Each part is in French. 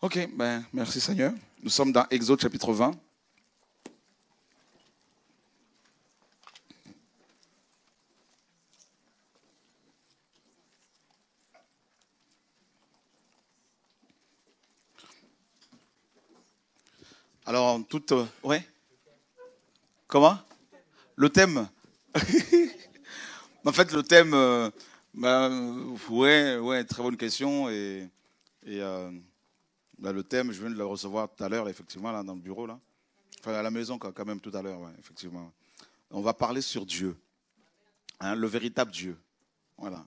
Ok, ben, merci Seigneur. Nous sommes dans Exode chapitre 20. Alors, toute. Euh, Comment Le thème. en fait, le thème, euh, bah, ouais, très bonne question. Et, et euh, bah, le thème, je viens de le recevoir tout à l'heure, effectivement, là, dans le bureau, là. Enfin, à la maison, quand même, tout à l'heure, effectivement. On va parler sur Dieu, hein, le véritable Dieu. Voilà.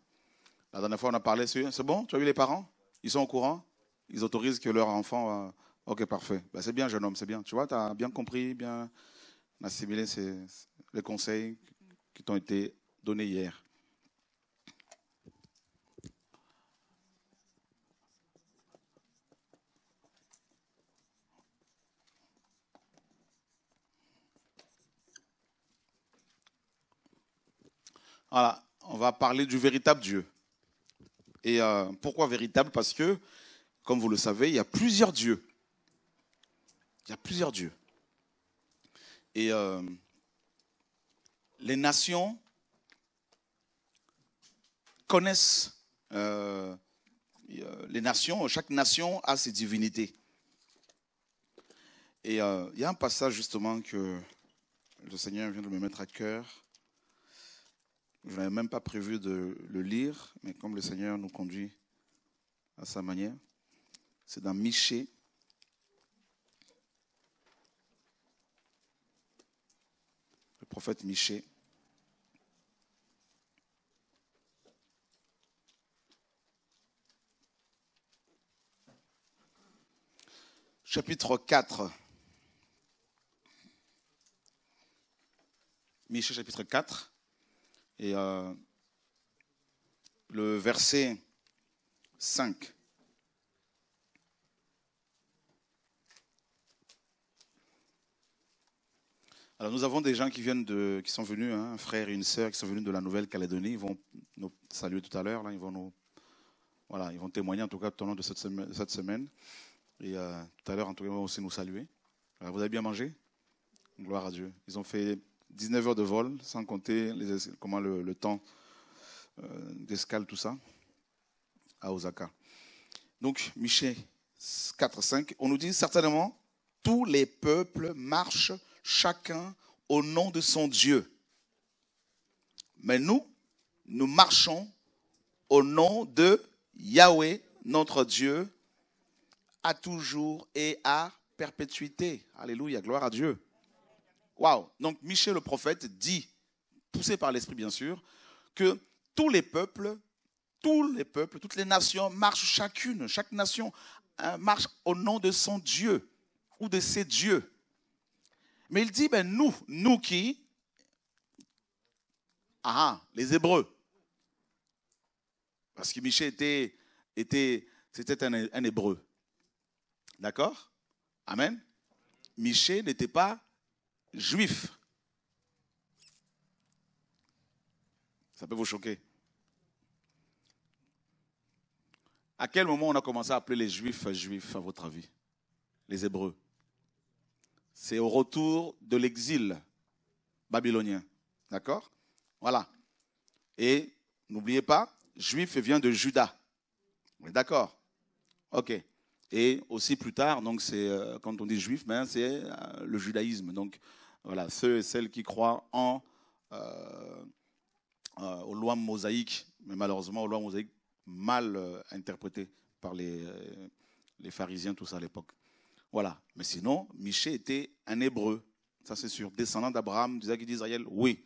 La dernière fois, on a parlé sur. C'est bon Tu as vu les parents Ils sont au courant Ils autorisent que leur enfant. Euh, ok, parfait. Bah, c'est bien, jeune homme, c'est bien. Tu vois, tu as bien compris, bien assimiler les conseils qui t'ont été donnés hier. Voilà, on va parler du véritable Dieu. Et euh, pourquoi véritable Parce que, comme vous le savez, il y a plusieurs dieux. Il y a plusieurs dieux. Et euh, les nations connaissent, euh, euh, les nations, chaque nation a ses divinités. Et il y a un passage justement que le Seigneur vient de me mettre à cœur. Je n'avais même pas prévu de le lire, mais comme le Seigneur nous conduit à sa manière, c'est dans Michée prophète Miché. Chapitre 4. Michée chapitre 4. Et euh, le verset 5. Alors nous avons des gens qui viennent de, qui sont venus, hein, un frère et une sœur qui sont venus de la Nouvelle-Calédonie. Ils vont nous saluer tout à l'heure. Là, ils vont nous, voilà, ils vont témoigner en tout cas tout au long de cette semaine. Et euh, tout à l'heure, en tout cas, ils vont aussi nous saluer. vous avez bien mangé Gloire à Dieu. Ils ont fait 19 heures de vol, sans compter comment le, temps euh, d'escale, tout ça, à Osaka. Donc, Michel 4, 5, on nous dit certainement, tous les peuples marchent chacun au nom de son Dieu. Mais nous, nous marchons au nom de Yahweh, notre Dieu, à toujours et à perpétuité. Alléluia, gloire à Dieu. Waouh. Donc Michel le prophète dit, poussé par l'esprit bien sûr, que tous les peuples, tous les peuples, toutes les nations marchent chacune, chaque nation euh, marche au nom de son Dieu ou de ses dieux. Mais il dit, ben nous, nous qui ah, ah, les Hébreux. Parce que Michel était, était, c'était un, Hébreu. D'accord Amen Michel n'était pas juif. Ça peut vous choquer. À quel moment on a commencé à appeler les juifs juifs, à votre avis Les Hébreux. C'est au retour de l'exil babylonien. D'accord Voilà. Et n'oubliez pas, juif vient de Juda. D'accord Ok. Et aussi plus tard, donc c'est euh, quand on dit juif, ben, c'est euh, le judaïsme. Donc voilà, ceux et celles qui croient en euh, aux lois mosaïques, mais malheureusement aux lois mosaïques mal interprétées par les, les pharisiens, tout ça à l'époque. Voilà. Mais sinon, Miché était un hébreu. Ça, c'est sûr. Descendant d'Abraham, d'Isaac et d'Israël. Oui.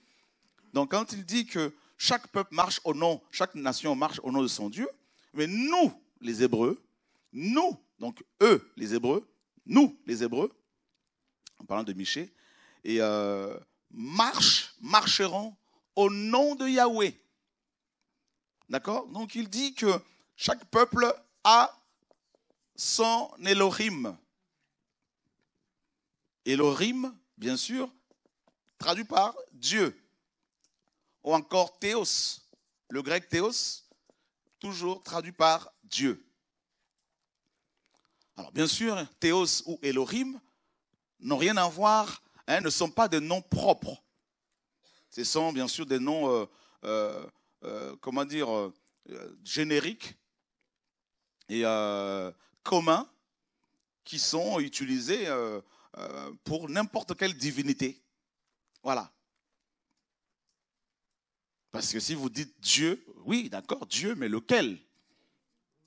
Donc, quand il dit que chaque peuple marche au nom, chaque nation marche au nom de son Dieu, mais nous, les Hébreux, nous, donc eux, les Hébreux, nous, les Hébreux, en parlant de Miché, et euh, marcheront au nom de Yahweh. D'accord Donc il dit que chaque peuple a son Elohim. Elohim, bien sûr, traduit par Dieu. Ou encore Théos, le grec Théos, toujours traduit par Dieu. Alors bien sûr, Théos ou Elohim n'ont rien à voir, hein, ne sont pas des noms propres. Ce sont bien sûr des noms, euh, euh, euh, comment dire, génériques et communs qui sont utilisés euh, pour n'importe quelle divinité. Voilà. Parce que si vous dites Dieu, oui, d'accord, Dieu, mais lequel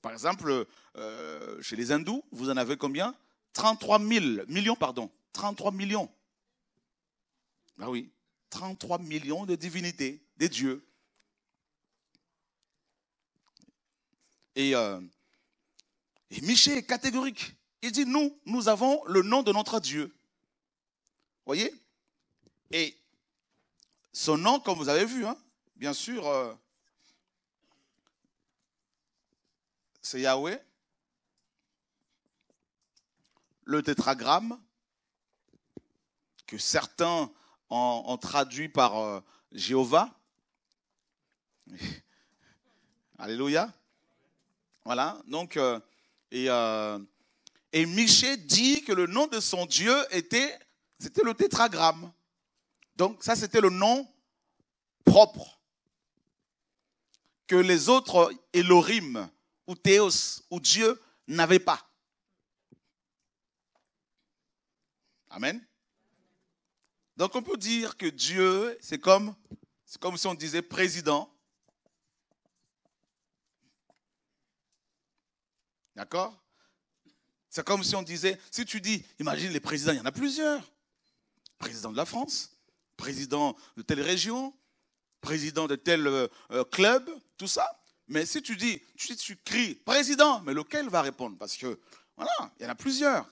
Par exemple, euh, chez les hindous, vous en avez combien 33 millions, pardon. 33 millions. Ah oui, 33 millions de divinités, des dieux. Et, euh, et Miché est catégorique. Il dit, nous, nous avons le nom de notre Dieu. Voyez Et son nom, comme vous avez vu, hein, bien sûr, euh, c'est Yahweh. Le tétragramme, que certains ont, traduit par euh, Jéhovah. Alléluia. Voilà, donc, euh, et et Miché dit que le nom de son Dieu était, c'était le tétragramme. Donc ça, c'était le nom propre que les autres Elohim ou Théos ou Dieu n'avaient pas. Amen. Donc on peut dire que Dieu, c'est comme, c'est comme si on disait président. D'accord c'est comme si on disait, si tu dis, imagine les présidents, il y en a plusieurs. Président de la France, président de telle région, président de tel euh, euh, club, tout ça. Mais si tu dis, tu, tu cries président, mais lequel va répondre Parce que, voilà, il y en a plusieurs.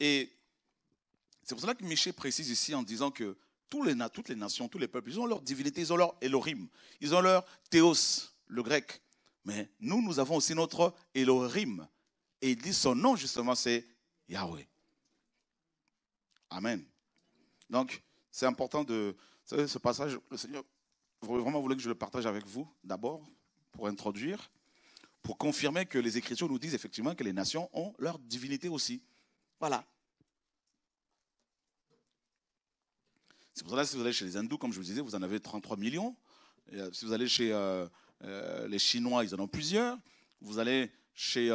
Et c'est pour cela que Michel précise ici en disant que toutes les nations, tous les peuples, ils ont leur divinité, ils ont leur Elohim, ils ont leur Théos, le grec. Mais nous, nous avons aussi notre Elohim. Et il dit son nom, justement, c'est Yahweh. Amen. Donc, c'est important de. Savez, ce passage, le Seigneur vraiment voulez que je le partage avec vous, d'abord, pour introduire, pour confirmer que les Écritures nous disent effectivement que les nations ont leur divinité aussi. Voilà. C'est pour si vous allez chez les hindous, comme je vous disais, vous en avez 33 millions. Euh, si vous allez chez euh, euh, les Chinois, ils en ont plusieurs. Vous allez chez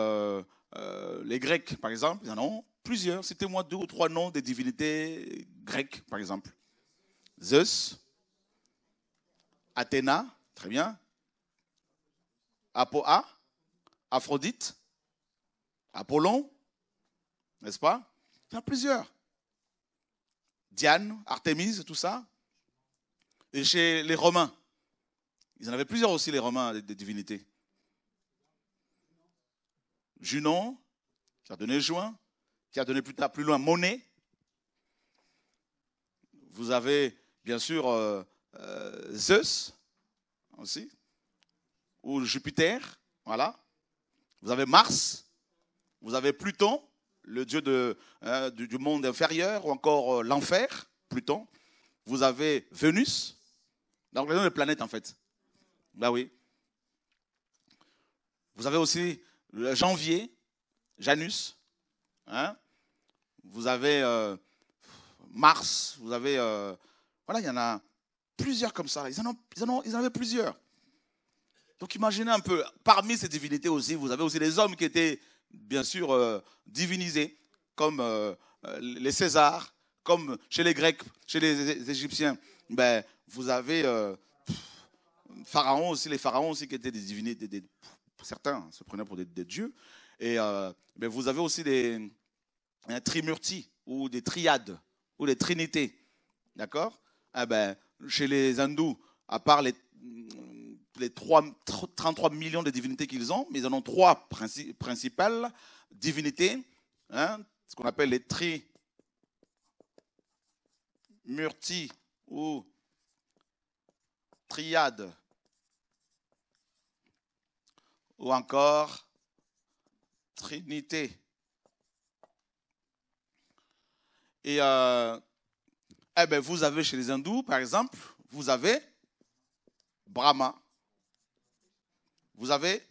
les Grecs, par exemple, ils en ont plusieurs. Citez-moi deux ou trois noms des divinités grecques, par exemple. Zeus, Athéna, très bien. Apoa, Aphrodite, Apollon, n'est-ce pas Il y en a plusieurs. Diane, Artemise, tout ça. Et chez les Romains. Ils en avaient plusieurs aussi, les Romains, des, divinités. Junon, qui a donné juin, qui a donné plus, tard, plus loin monnaie. Vous avez, bien sûr, euh, euh, Zeus, aussi, ou Jupiter, voilà. Vous avez Mars, vous avez Pluton, le dieu de, hein, du, monde inférieur, ou encore euh, l'enfer, Pluton. Vous avez Vénus, donc les noms planètes en fait. Bah oui. Vous avez aussi janvier, Janus. Hein. vous avez euh, Mars, vous avez... Euh, voilà, il y en a plusieurs comme ça. Ils en, ont, ils, ils en avaient plusieurs. Donc imaginez un peu, parmi ces divinités aussi, vous avez aussi les hommes qui étaient bien sûr, euh, divinisés, comme euh, euh, les Césars, comme chez les Grecs, chez les Égyptiens. Ben, vous avez Pharaons aussi, les pharaons aussi qui étaient des divinités, certains hein, se prenaient pour des, dieux. Et ben, vous avez aussi des, trimurti ou des triades ou des trinités. D'accord eh ben, Chez les hindous, à part les, les 33 millions de divinités qu'ils ont, mais ils en ont trois principales divinités, hein, ce qu'on appelle les tri murti ou triade, ou encore trinité. Et euh, eh ben vous avez chez les hindous, par exemple, vous avez Brahma, vous avez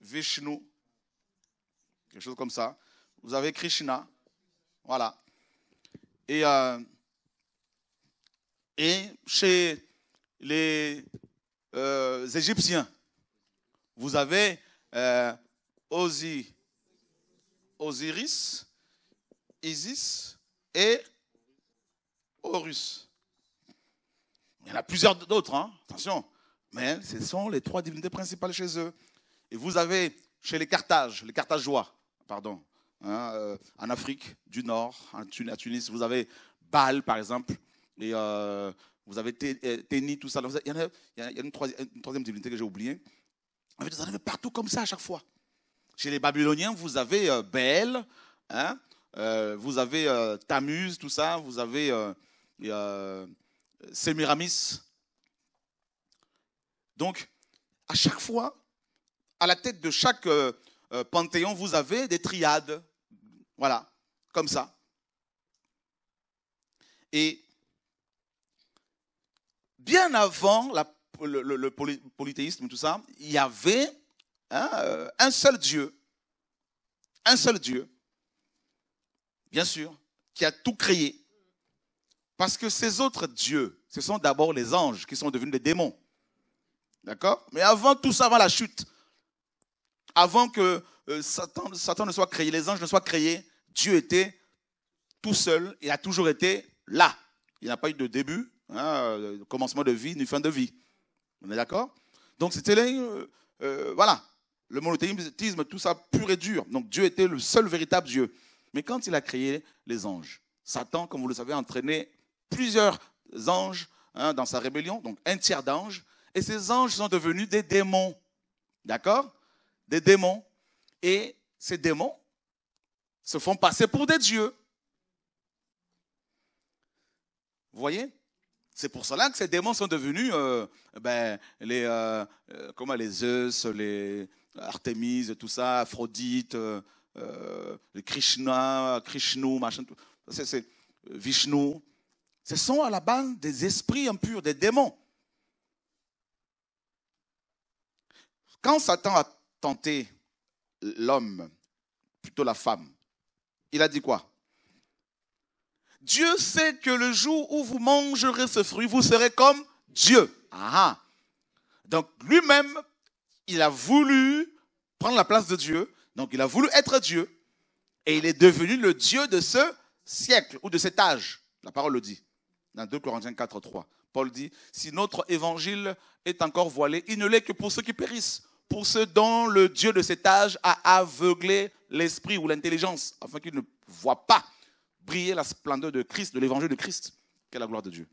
Vishnu, quelque chose comme ça. Vous avez Krishna, voilà. Et, euh, chez les euh, Égyptiens, vous avez euh, Osiris, Isis et Horus. Il y en a plusieurs d'autres, hein. attention. Mais ce sont les trois divinités principales chez eux. Et vous avez chez les Carthages, les Carthageois, pardon, hein, euh, en Afrique du Nord, à Tunis, vous avez Baal, par exemple, et euh, vous avez Téni, euh, tout ça. Il y a, une, troisième, divinité que j'ai oubliée. En fait, vous en avez partout comme ça à chaque fois. Chez les Babyloniens, vous avez euh, Bel, hein, vous avez Tamuz, tout ça, vous avez Semiramis, donc, à chaque fois, à la tête de chaque euh, euh, panthéon, vous avez des triades. Voilà, comme ça. Et bien avant le, polythéisme, tout ça, il y avait hein, euh, un seul Dieu. Un seul Dieu. Bien sûr, qui a tout créé. Parce que ces autres dieux, ce sont d'abord les anges qui sont devenus des démons. D'accord Mais avant tout ça, avant la chute, avant que euh, Satan, ne soit créé, les anges ne soient créés, Dieu était tout seul, il a toujours été là. Il n'a pas eu de début, hein, euh, de commencement de vie, ni fin de vie. On est d'accord Donc c'était là euh, voilà, le monothéisme, tout ça pur et dur. Donc Dieu était le seul véritable Dieu. Mais quand il a créé les anges, Satan, comme vous le savez, a entraîné plusieurs anges hein, dans sa rébellion, donc un tiers d'anges. Et ces anges sont devenus des démons. D'accord Des démons. Et ces démons se font passer pour des dieux. Vous voyez C'est pour cela que ces démons sont devenus euh, ben, les, euh, euh les Zeus, les Artémis, tout ça, Aphrodite, euh, euh Krishna, Krishnu, machin, Vishnu. Ce sont à la base des esprits impurs, des démons. Quand Satan a tenté l'homme, plutôt la femme, il a dit quoi Dieu sait que le jour où vous mangerez ce fruit, vous serez comme Dieu. Ah ah. donc lui-même, il a voulu prendre la place de Dieu. Donc il a voulu être Dieu. Et il est devenu le Dieu de ce siècle ou de cet âge. La parole le dit. Dans 2 Corinthiens 4, 3. Paul dit, si notre évangile est encore voilé, il ne l'est que pour ceux qui périssent, pour ce dont le Dieu de cet âge a aveuglé l'esprit ou l'intelligence, afin qu'il ne voit pas briller la splendeur de Christ, de l'évangile de Christ, qu'est la gloire de Dieu.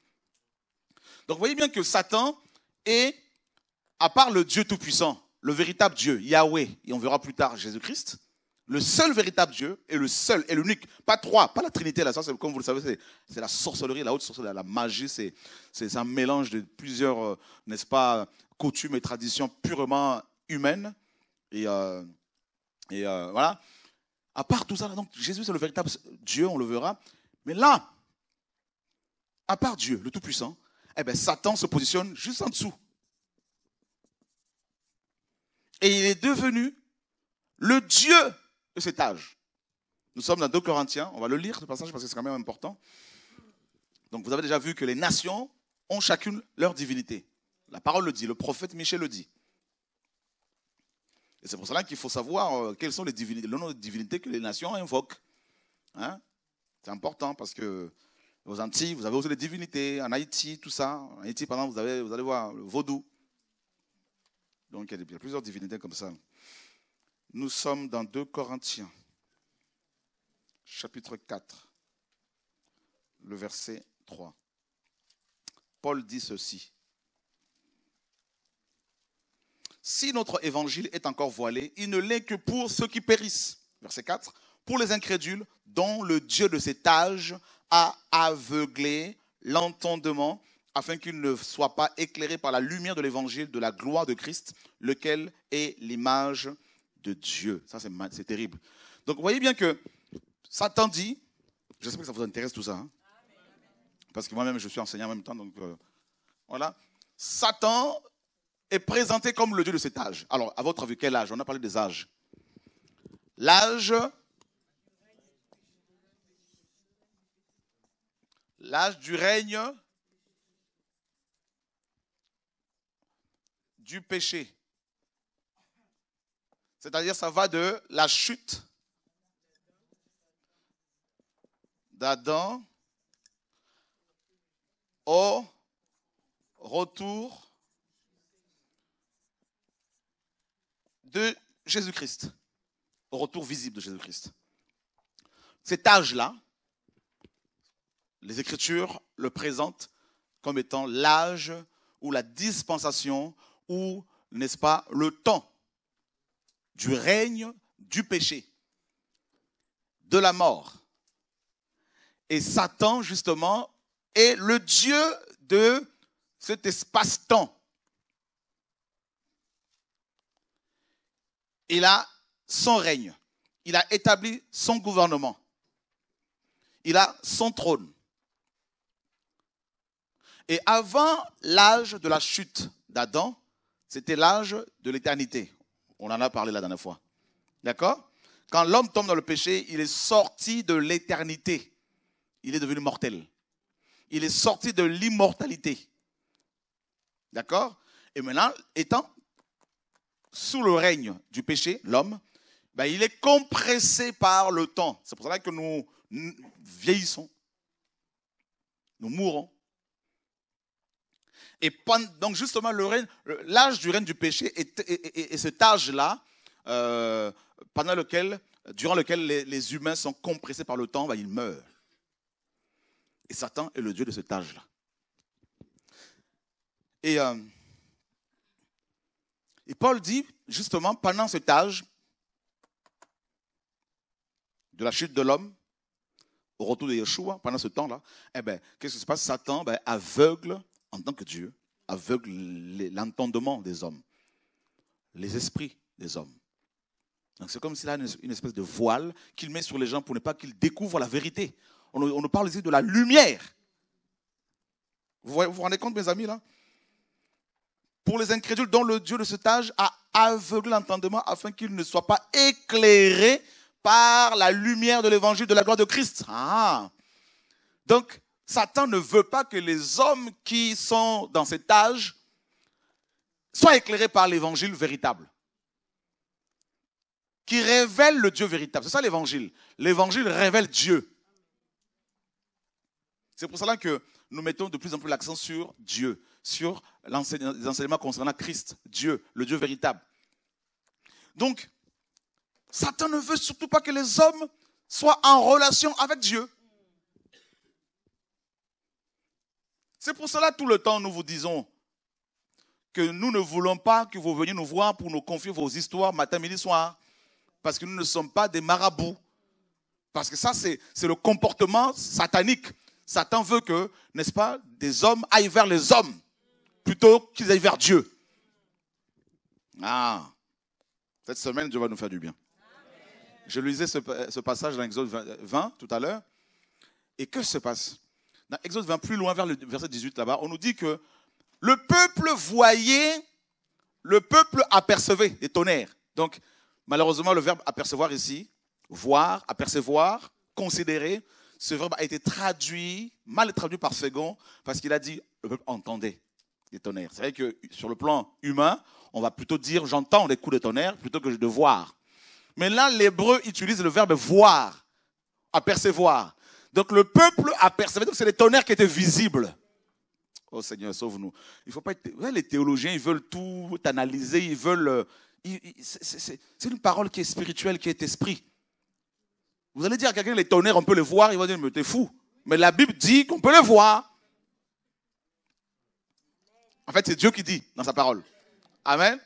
Donc voyez bien que Satan est, à part le Dieu Tout-Puissant, le véritable Dieu, Yahweh, et on verra plus tard Jésus-Christ, le seul véritable Dieu et le seul et l'unique. Pas trois, pas la Trinité, là, ça, comme vous le savez, c'est la sorcellerie, la haute sorcellerie, la magie, c'est un mélange de plusieurs, euh, n'est-ce pas, coutumes et traditions purement humaine. Et, euh, euh, voilà. À part tout ça, donc Jésus, c'est le véritable Dieu, on le verra. Mais là, à part Dieu, le Tout-Puissant, eh bien, Satan se positionne juste en dessous. Et il est devenu le Dieu de cet âge. Nous sommes dans 2 Corinthiens, on va le lire ce passage parce que c'est quand même important. Donc vous avez déjà vu que les nations ont chacune leur divinité. La parole le dit, le prophète Michel le dit. Et c'est pour cela qu'il faut savoir euh, quelles sont les divinités, le divinités que les nations invoquent. Hein. c'est important parce que aux Antilles, vous avez aussi les divinités, en Haïti, tout ça. En Haïti, par exemple, vous, avez, vous allez voir le vaudou. Donc il y a plusieurs divinités comme ça. Nous sommes dans 2 Corinthiens, chapitre 4, le verset 3. Paul dit ceci. Si notre évangile est encore voilé, il ne l'est que pour ceux qui périssent. Verset 4. Pour les incrédules, dont le Dieu de cet âge a aveuglé l'entendement, afin qu'ils ne soient pas éclairés par la lumière de l'évangile de la gloire de Christ, lequel est l'image de Dieu. Ça, c'est terrible. Donc, vous voyez bien que Satan dit, j'espère que ça vous intéresse tout ça, hein. parce que moi-même, je suis enseignant en même temps, donc euh, voilà. Satan est présenté comme le Dieu de cet âge. Alors, à votre avis, quel âge On a parlé des âges. L'âge. L'âge du règne du péché. C'est-à-dire, ça va de la chute d'Adam au retour de Jésus-Christ, au retour visible de Jésus-Christ. Cet âge-là, les Écritures le présentent comme étant l'âge ou la dispensation ou, n'est-ce pas, le temps du règne du péché, de la mort. Et Satan, justement, est le Dieu de cet espace-temps il a son règne, il a établi son gouvernement, il a son trône. Et avant l'âge de la chute d'Adam, c'était l'âge de l'éternité. On en a parlé la dernière fois. D'accord Quand l'homme tombe dans le péché, il est sorti de l'éternité. Il est devenu mortel. Il est sorti de l'immortalité. D'accord Et maintenant, étant sous le règne du péché, l'homme, ben, il est compressé par le temps. C'est pour cela que nous vieillissons, nous mourons. Et donc justement, l'âge du règne du péché est, cet âge-là, euh, pendant lequel, durant lequel les, humains sont compressés par le temps, ben, ils meurent. Et Satan est le dieu de cet âge-là. Et euh, et Paul dit, justement, pendant cet âge de la chute de l'homme, au retour de Yeshua, pendant ce temps-là, eh ben, qu'est-ce qui se passe Satan ben, aveugle, en tant que Dieu, aveugle l'entendement des hommes, les esprits des hommes. Donc c'est comme s'il a une espèce de voile qu'il met sur les gens pour ne pas qu'ils découvrent la vérité. On, on nous parle ici de la lumière. Vous vous rendez compte, mes amis, là pour les incrédules dont le Dieu de cet âge a aveuglé l'entendement afin qu'ils ne soient pas éclairés par la lumière de l'évangile de la gloire de Christ. Ah. Donc, Satan ne veut pas que les hommes qui sont dans cet âge soient éclairés par l'évangile véritable, qui révèle le Dieu véritable. C'est ça l'évangile. L'évangile révèle Dieu. C'est pour cela que nous mettons de plus en plus l'accent sur Dieu sur les enseignements concernant Christ, Dieu, le Dieu véritable. Donc, Satan ne veut surtout pas que les hommes soient en relation avec Dieu. C'est pour cela tout le temps nous vous disons que nous ne voulons pas que vous veniez nous voir pour nous confier vos histoires matin, midi, soir. Parce que nous ne sommes pas des marabouts. Parce que ça, c'est le comportement satanique. Satan veut que, n'est-ce pas, des hommes aillent vers les hommes plutôt qu'ils aillent vers Dieu. Ah, cette semaine, Dieu va nous faire du bien. Je lisais ce, ce passage dans Exode 20, tout à l'heure. Et que se passe Dans Exode 20, plus loin, vers le verset 18 là-bas, on nous dit que le peuple voyait, le peuple apercevait les tonnerres. Donc, malheureusement, le verbe apercevoir ici, voir, apercevoir, considérer, ce verbe a été traduit, mal traduit par second, parce qu'il a dit, le peuple entendait des C'est vrai que sur le plan humain, on va plutôt dire j'entends les coups de tonnerre plutôt que de voir. Mais là, l'hébreu utilise le verbe voir, apercevoir. Donc le peuple apercevait, donc c'est les tonnerres qui étaient visibles. Oh Seigneur, sauve-nous. Il faut pas être... les théologiens, ils veulent tout analyser, ils veulent. Euh, c'est une parole qui est spirituelle, qui est esprit. Vous allez dire à quelqu'un les tonnerres, on peut les voir, il va dire mais t'es fou. Mais la Bible dit qu'on peut les voir. En fait, c'est Dieu qui dit dans sa parole. Amen.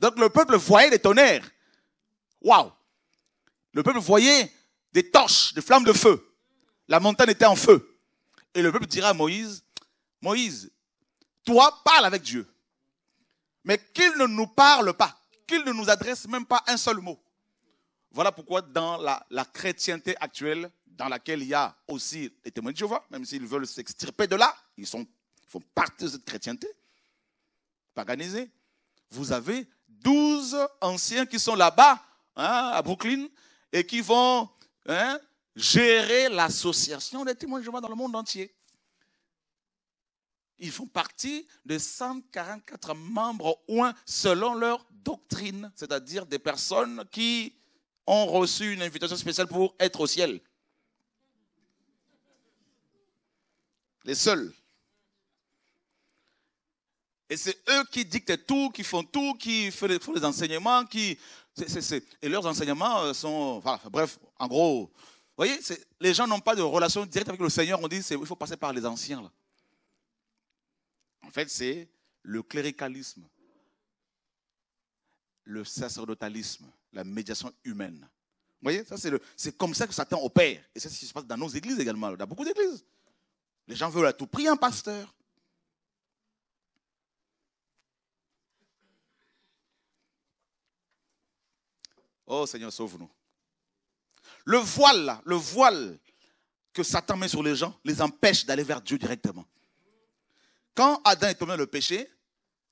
Donc le peuple voyait des tonnerres. Waouh. Le peuple voyait des torches, des flammes de feu. La montagne était en feu. Et le peuple dira à Moïse, Moïse, toi parle avec Dieu. Mais qu'il ne nous parle pas, qu'il ne nous adresse même pas un seul mot. Voilà pourquoi dans la, chrétienté actuelle, dans laquelle il y a aussi les témoins de Jéhovah, même s'ils veulent s'extirper de là, ils, sont, ils font partie de cette chrétienté, vous avez 12 anciens qui sont là-bas, hein, à Brooklyn, et qui vont hein, gérer l'association des témoins de Jéhovah dans le monde entier. Ils font partie de 144 membres ou selon leur doctrine, c'est-à-dire des personnes qui ont reçu une invitation spéciale pour être au ciel. Les seuls. Et c'est eux qui dictent tout, qui font tout, qui font les, enseignements, qui. et leurs enseignements euh, sont. bref, en gros. Vous voyez, les gens n'ont pas de relation directe avec le Seigneur. On dit qu'il faut passer par les anciens. En fait, c'est le cléricalisme, le sacerdotalisme, la médiation humaine. Vous voyez, c'est comme ça que Satan opère. Et c'est ce qui se passe dans nos églises également, dans beaucoup d'églises. Les gens veulent à tout prix un pasteur. Oh Seigneur, sauve-nous. Le voile, le voile que Satan met sur les gens, les empêche d'aller vers Dieu directement. Quand Adam est tombé dans le péché,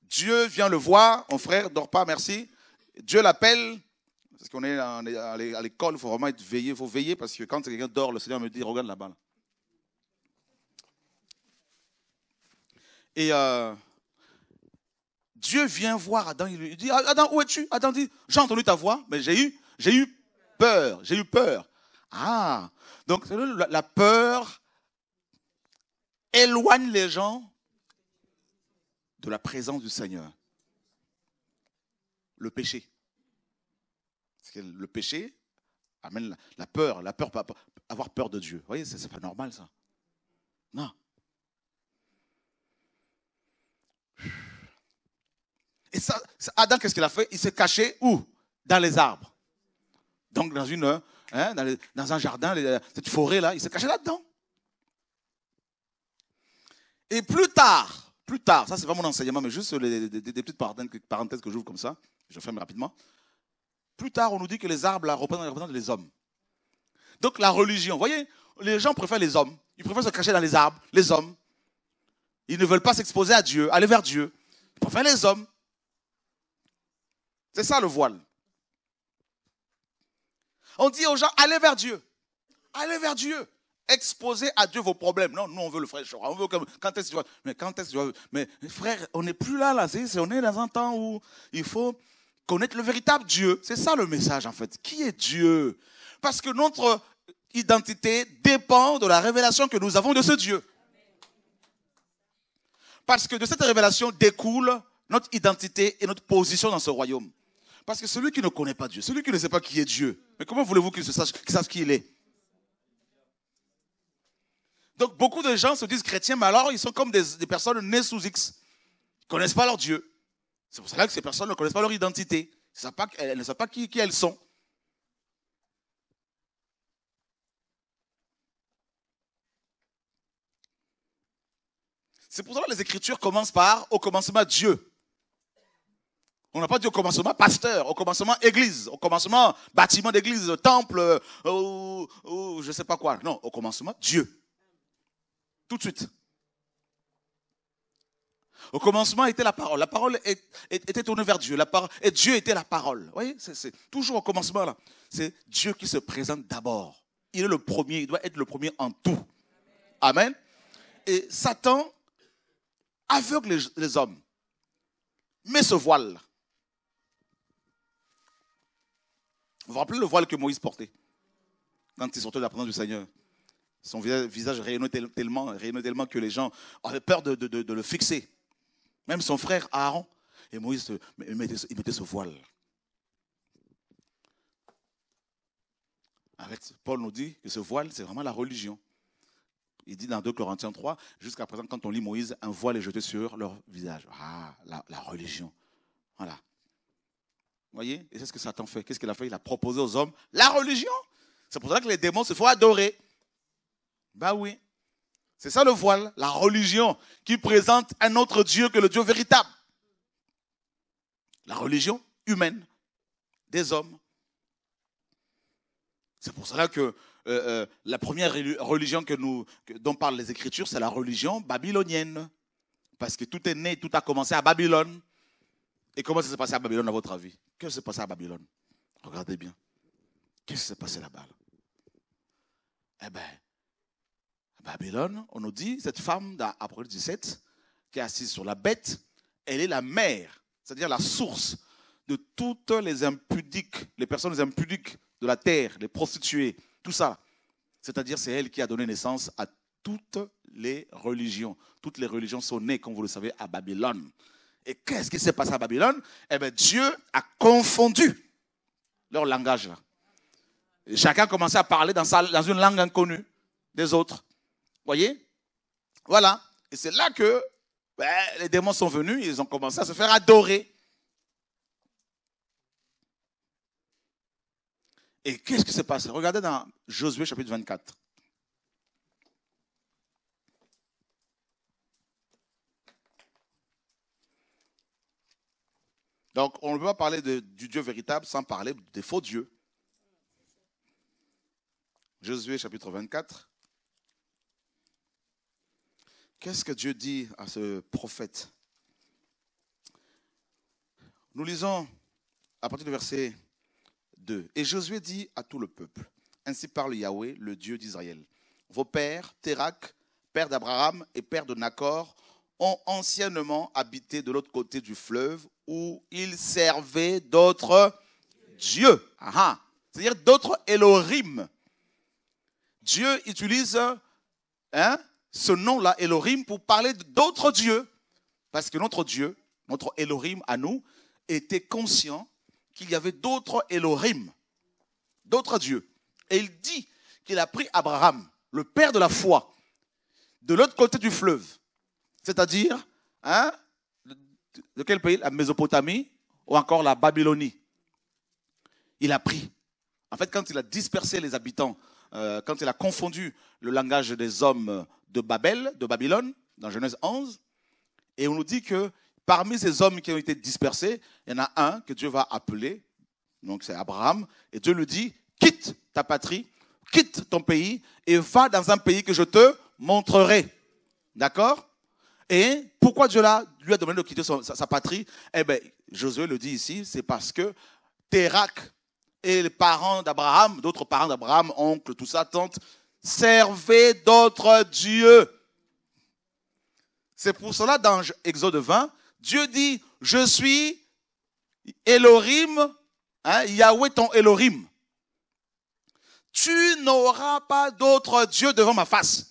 Dieu vient le voir, mon frère, dors pas, merci. Dieu l'appelle, parce qu'on est à l'école, il faut vraiment être veillé, il faut veiller, parce que quand quelqu'un dort, le Seigneur me dit, regarde là-bas. Et euh, Dieu vient voir Adam, il lui dit, Adam, où es-tu Adam dit, j'ai entendu ta voix, mais j'ai eu, j'ai eu peur, j'ai eu peur. Ah, donc la peur éloigne les gens de la présence du Seigneur. Le péché. le péché amène la peur, la peur, avoir peur de Dieu. Vous voyez, c'est pas normal ça. Non. Et ça, Adam, qu'est-ce qu'il a fait Il s'est caché où Dans les arbres. Donc dans, une, hein, dans, un jardin, cette forêt-là, il s'est caché là-dedans. Et plus tard, plus tard, ça c'est pas mon enseignement, mais juste des, petites parenthèses que j'ouvre comme ça, je ferme rapidement. Plus tard, on nous dit que les arbres là, représentent, représentent les hommes. Donc la religion, vous voyez, les gens préfèrent les hommes. Ils préfèrent se cacher dans les arbres, les hommes. Ils ne veulent pas s'exposer à Dieu, aller vers Dieu. Ils préfèrent les hommes. C'est ça le voile. On dit aux gens, allez vers Dieu. Allez vers Dieu. Exposez à Dieu vos problèmes. Non, nous, on veut le frère On veut quand est-ce que tu vas, mais quand est-ce mais frère, on n'est plus là, là. on est dans un temps où il faut connaître le véritable Dieu. C'est ça le message, en fait. Qui est Dieu? Parce que notre identité dépend de la révélation que nous avons de ce Dieu. Parce que de cette révélation découle notre identité et notre position dans ce royaume. Parce que celui qui ne connaît pas Dieu, celui qui ne sait pas qui est Dieu, mais comment voulez-vous qu'il sache, sache qui il est Donc beaucoup de gens se disent chrétiens, mais alors ils sont comme des, personnes nées sous X. Ils ne connaissent pas leur Dieu. C'est pour cela que ces personnes ne connaissent pas leur identité. Elles ne savent pas qui, qui elles sont. C'est pour cela que les Écritures commencent par au commencement Dieu. On n'a pas dit au commencement pasteur, au commencement église, au commencement bâtiment d'église, temple, euh, ou, je ne sais pas quoi. Non, au commencement Dieu. Tout de suite. Au commencement était la parole. La parole était tournée vers Dieu. et Dieu était la parole. Vous voyez, c'est toujours au commencement là. C'est Dieu qui se présente d'abord. Il est le premier. Il doit être le premier en tout. Amen. Et Satan aveugle les, hommes, met ce voile Vous vous rappelez le voile que Moïse portait quand il sortait de la présence du Seigneur Son visage rayonnait tellement, rayonnait tellement que les gens avaient peur de, le fixer. Même son frère Aaron. Et Moïse il mettait, ce voile. Avec, Paul nous dit que ce voile, c'est vraiment la religion. Il dit dans 2 Corinthiens 3, jusqu'à présent, quand on lit Moïse, un voile est jeté sur leur visage. Ah, la, la religion. Voilà voyez Et c'est ce que Satan fait. Qu'est-ce qu'il a fait Il a proposé aux hommes la religion. C'est pour ça que les démons se font adorer. ben oui. C'est ça le voile, la religion qui présente un autre Dieu que le Dieu véritable. La religion humaine des hommes. C'est pour cela que euh, euh, la première religion dont parlent les Écritures, c'est la religion babylonienne. Parce que tout est né, tout a commencé à Babylone. Et comment ça s'est passé à Babylone, à votre avis Qu'est-ce qui s'est passé à Babylone Regardez bien. Qu'est-ce qui s'est passé là-bas Eh bien, à Babylone, on nous dit, cette femme d'Apocalypse 17, qui est assise sur la bête, elle est la mère, c'est-à-dire la source de toutes les impudiques, les personnes impudiques de la terre, les prostituées, tout ça. C'est-à-dire, c'est elle qui a donné naissance à toutes les religions. Toutes les religions sont nées, comme vous le savez, à Babylone. Et qu'est-ce qui s'est passé à Babylone Eh bien, Dieu a confondu leur langage. chacun commençait à parler dans, une langue inconnue des autres. Vous Voyez Voilà. Et c'est là que ben, les démons sont venus, ils ont commencé à se faire adorer. Et qu'est-ce qui s'est passé Regardez dans Josué chapitre 24. Donc, on ne peut pas parler de, du Dieu véritable sans parler des faux dieux. Josué chapitre 24. Qu'est-ce que Dieu dit à ce prophète Nous lisons à partir du verset 2. Et Josué dit à tout le peuple, ainsi parle Yahweh, le Dieu d'Israël. Vos pères, Térak, père d'Abraham et père de Nacor, ont anciennement habité de l'autre côté du fleuve où ils servaient d'autres dieux. C'est-à-dire d'autres Elohim. Dieu utilise hein, ce nom-là, Elohim, pour parler d'autres dieux. Parce que notre Dieu, notre Elohim à nous, était conscient qu'il y avait d'autres Elohim, d'autres dieux. Et il dit qu'il a pris Abraham, le père de la foi, de l'autre côté du fleuve, c'est-à-dire hein, de quel pays La Mésopotamie ou encore la Babylonie. Il a pris. En fait, quand il a dispersé les habitants, euh, quand il a confondu le langage des hommes de Babel, de Babylone, dans Genèse 11, et on nous dit que parmi ces hommes qui ont été dispersés, il y en a un que Dieu va appeler, donc c'est Abraham, et Dieu lui dit, quitte ta patrie, quitte ton pays, et va dans un pays que je te montrerai. D'accord et pourquoi Dieu lui a demandé de quitter sa, patrie Eh bien, Josué le dit ici, c'est parce que Terak et les parents d'Abraham, d'autres parents d'Abraham, oncles, tout ça, tantes, servaient d'autres dieux. C'est pour cela, dans Exode 20, Dieu dit, je suis Elohim, hein, Yahweh ton Elohim. Tu n'auras pas d'autres dieux devant ma face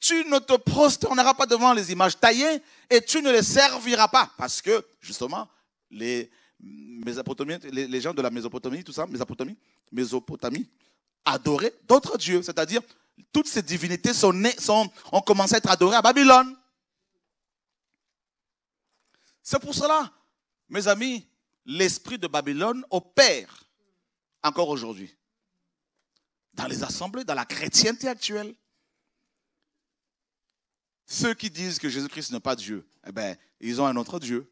tu ne te prosterneras pas devant les images taillées et tu ne les serviras pas. Parce que, justement, les, les, gens de la Mésopotamie, tout ça, Mésopotamie, Mésopotamie, adoraient d'autres dieux. C'est-à-dire, toutes ces divinités sont, ont commencé à être adorées à Babylone. C'est pour cela, mes amis, l'esprit de Babylone opère encore aujourd'hui. Dans les assemblées, dans la chrétienté actuelle. Ceux qui disent que Jésus-Christ n'est pas Dieu, eh ben, ils ont un autre Dieu.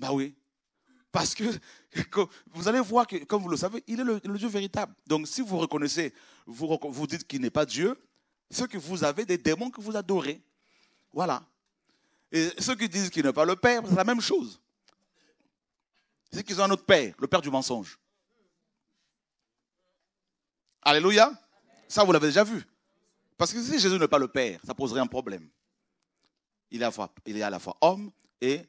Bah oui. Parce que, vous allez voir que, comme vous le savez, il est le, Dieu véritable. Donc si vous reconnaissez, vous, vous dites qu'il n'est pas Dieu, ceux que vous avez, des démons que vous adorez. Voilà. Et ceux qui disent qu'il n'est pas le Père, c'est la même chose. C'est qu'ils ont un autre Père, le Père du mensonge. Alléluia. Ça, vous l'avez déjà vu. Parce que si Jésus n'est pas le Père, ça poserait un problème. Il est à la fois, à la fois homme et,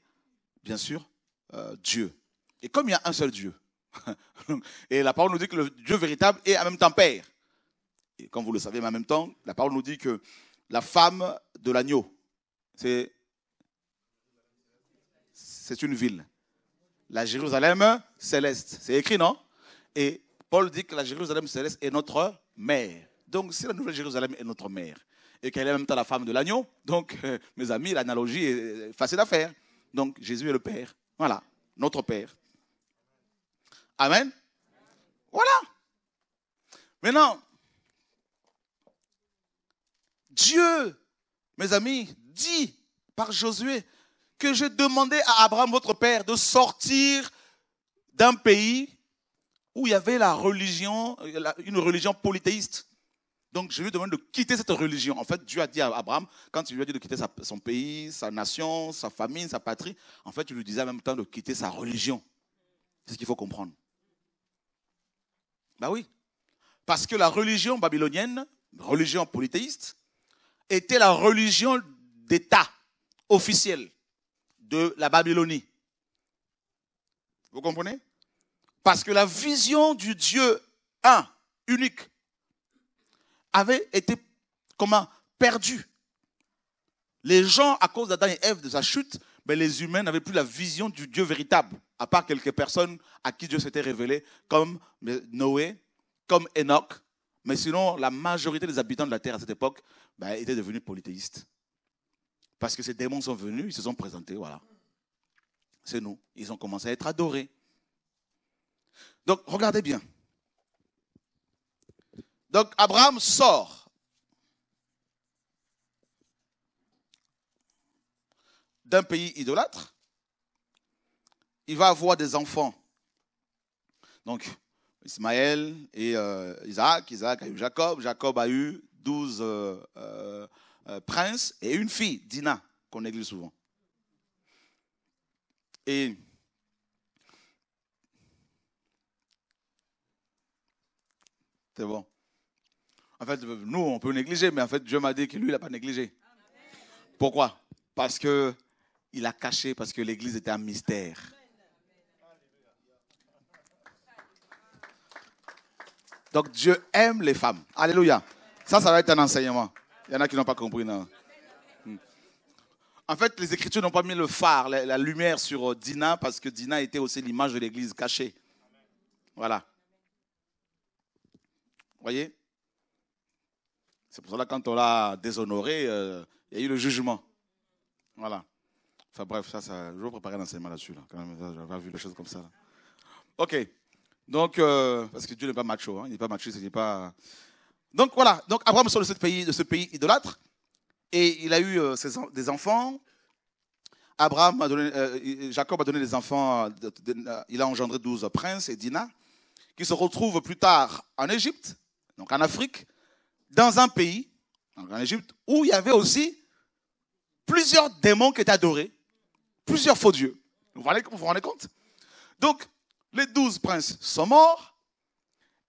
bien sûr, euh, Dieu. Et comme il y a un seul Dieu, et la parole nous dit que le Dieu véritable est en même temps Père. Et comme vous le savez, mais en même temps, la parole nous dit que la femme de l'agneau, c'est une ville. La Jérusalem céleste. C'est écrit, non Et Paul dit que la Jérusalem céleste est notre mère. Donc, si la Nouvelle Jérusalem est notre mère et qu'elle est en même temps la femme de l'agneau, donc, euh, mes amis, l'analogie est euh, facile à faire. Donc, Jésus est le Père. Voilà, notre Père. Amen. Voilà. Maintenant, Dieu, mes amis, dit par Josué que je demandé à Abraham, votre père, de sortir d'un pays où il y avait la religion, euh, une religion polythéiste. Donc je lui demande de quitter cette religion. En fait, Dieu a dit à Abraham, quand il lui a dit de quitter son pays, sa nation, sa famille, sa patrie, en fait, il lui disait en même temps de quitter sa religion. C'est ce qu'il faut comprendre. Ben oui. Parce que la religion babylonienne, religion polythéiste, était la religion d'État officielle de la Babylonie. Vous comprenez Parce que la vision du Dieu un, unique, avaient été comment perdus. Les gens, à cause d'Adam et Ève, de sa chute, mais ben, les humains n'avaient plus la vision du Dieu véritable, à part quelques personnes à qui Dieu s'était révélé, comme ben, Noé, comme Enoch. Mais sinon, la majorité des habitants de la terre à cette époque ben, étaient devenus polythéistes. Parce que ces démons sont venus, ils se sont présentés, voilà. C'est nous. Ils ont commencé à être adorés. Donc, regardez bien. Donc Abraham sort. d'un pays idolâtre, il va avoir des enfants. Donc, Ismaël et euh, Isaac, Isaac a eu Jacob, Jacob a eu douze euh, euh, princes et une fille, Dina, qu'on néglige souvent. Et c'est bon. En fait, nous, on peut négliger, mais en fait, Dieu m'a dit que lui, il n'a pas négligé. Pourquoi Parce que il a caché, parce que l'Église était un mystère. Donc Dieu aime les femmes. Alléluia. Ça, ça va être un enseignement. Il y en a qui n'ont pas compris, non hmm. en fait, les Écritures n'ont pas mis le phare, la, lumière sur euh, Dina, parce que Dina était aussi l'image de l'Église cachée. Voilà. Vous voyez c'est pour cela que quand on l'a déshonoré, euh, il y a eu le jugement. Voilà. Enfin bref, ça, ça je vais préparer un enseignement là-dessus. Là. Quand même, j'avais vu des choses comme ça. OK. Donc, euh, parce que Dieu n'est pas macho. Hein. Il n'est pas machiste, il n'est pas... Euh. Donc voilà. Donc Abraham sort de ce pays, de ce pays idolâtre. Et il a eu des enfants. Abraham Jacob a donné des enfants. il a engendré douze princes et Dina, qui se retrouvent plus tard en Égypte, donc en Afrique dans un pays, en Égypte, où il y avait aussi plusieurs démons qui étaient adorés, plusieurs faux dieux. Vous vous, rendez compte Donc, les douze princes sont morts,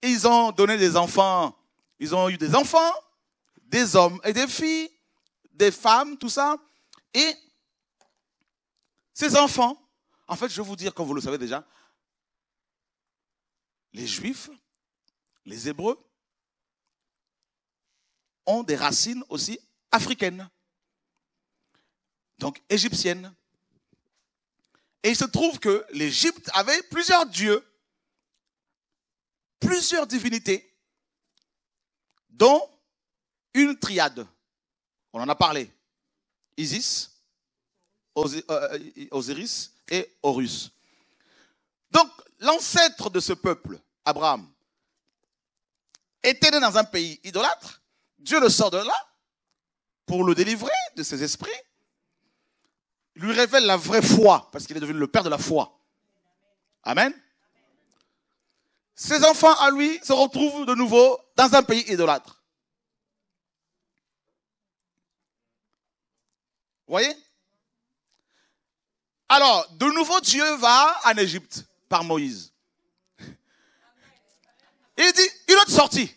ils ont donné des enfants, ils ont eu des enfants, des hommes et des filles, des femmes, tout ça. Et ces enfants, en fait, je vais vous dire, comme vous le savez déjà, les Juifs, les Hébreux, ont des racines aussi africaines, donc égyptiennes. Et il se trouve que l'Égypte avait plusieurs dieux, plusieurs divinités, dont une triade. On en a parlé. Isis, euh, euh, Osiris et Horus. Donc, l'ancêtre de ce peuple, Abraham, était né dans un pays idolâtre Dieu le sort de là pour le délivrer de ses esprits. Il lui révèle la vraie foi, parce qu'il est devenu le père de la foi. Amen. Ses enfants à lui se retrouvent de nouveau dans un pays idolâtre. Voyez Alors, de nouveau, Dieu va en Égypte par Moïse. Il dit une autre sortie.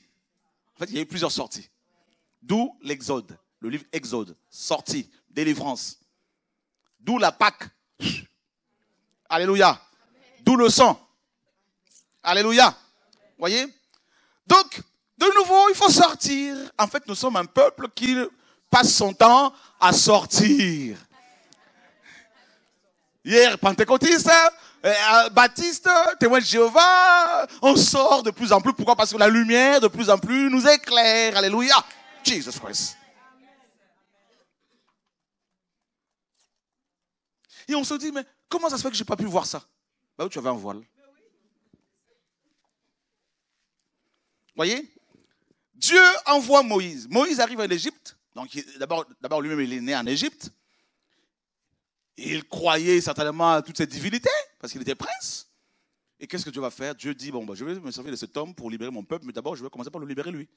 En fait, il y a eu plusieurs sorties. D'où l'Exode, le livre Exode, sortie, délivrance. D'où la Pâque. Alléluia. D'où le sang. Alléluia. Voyez Donc, de nouveau, il faut sortir. En fait, nous sommes un peuple qui passe son temps à sortir. Hier, pentecôtiste, euh, euh, baptiste, témoin de Jéhovah, on sort de plus en plus. Pourquoi Parce que la lumière de plus en plus nous éclaire. Alléluia. Jesus Christ. Et on se dit, mais comment ça se fait que je n'ai pas pu voir ça Bah oui, tu avais un voile. Voyez Dieu envoie Moïse. Moïse arrive en Égypte. Donc d'abord lui-même, il est né en Égypte. Il croyait certainement à toutes cette divinités, parce qu'il était prince. Et qu'est-ce que Dieu va faire Dieu dit, bon, bah, je vais me servir de cet homme pour libérer mon peuple, mais d'abord, je vais commencer par le libérer lui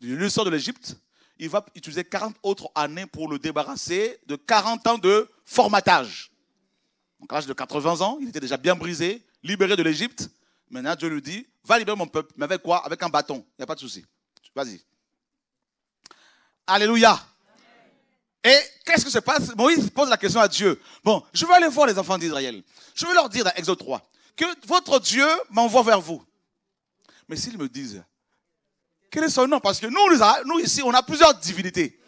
lui sort de l'Égypte, il va utiliser 40 autres années pour le débarrasser de 40 ans de formatage. Donc, à l'âge de 80 ans, il était déjà bien brisé, libéré de l'Égypte. Maintenant, Dieu lui dit, va libérer mon peuple. Mais avec quoi Avec un bâton. Il n'y a pas de souci. Vas-y. Alléluia. Et qu'est-ce que se passe Moïse pose la question à Dieu. Bon, je veux aller voir les enfants d'Israël. Je veux leur dire dans Exode 3 que votre Dieu m'envoie vers vous. Mais s'ils me disent, quel est son nom Parce que nous, nous, ici, on a plusieurs divinités.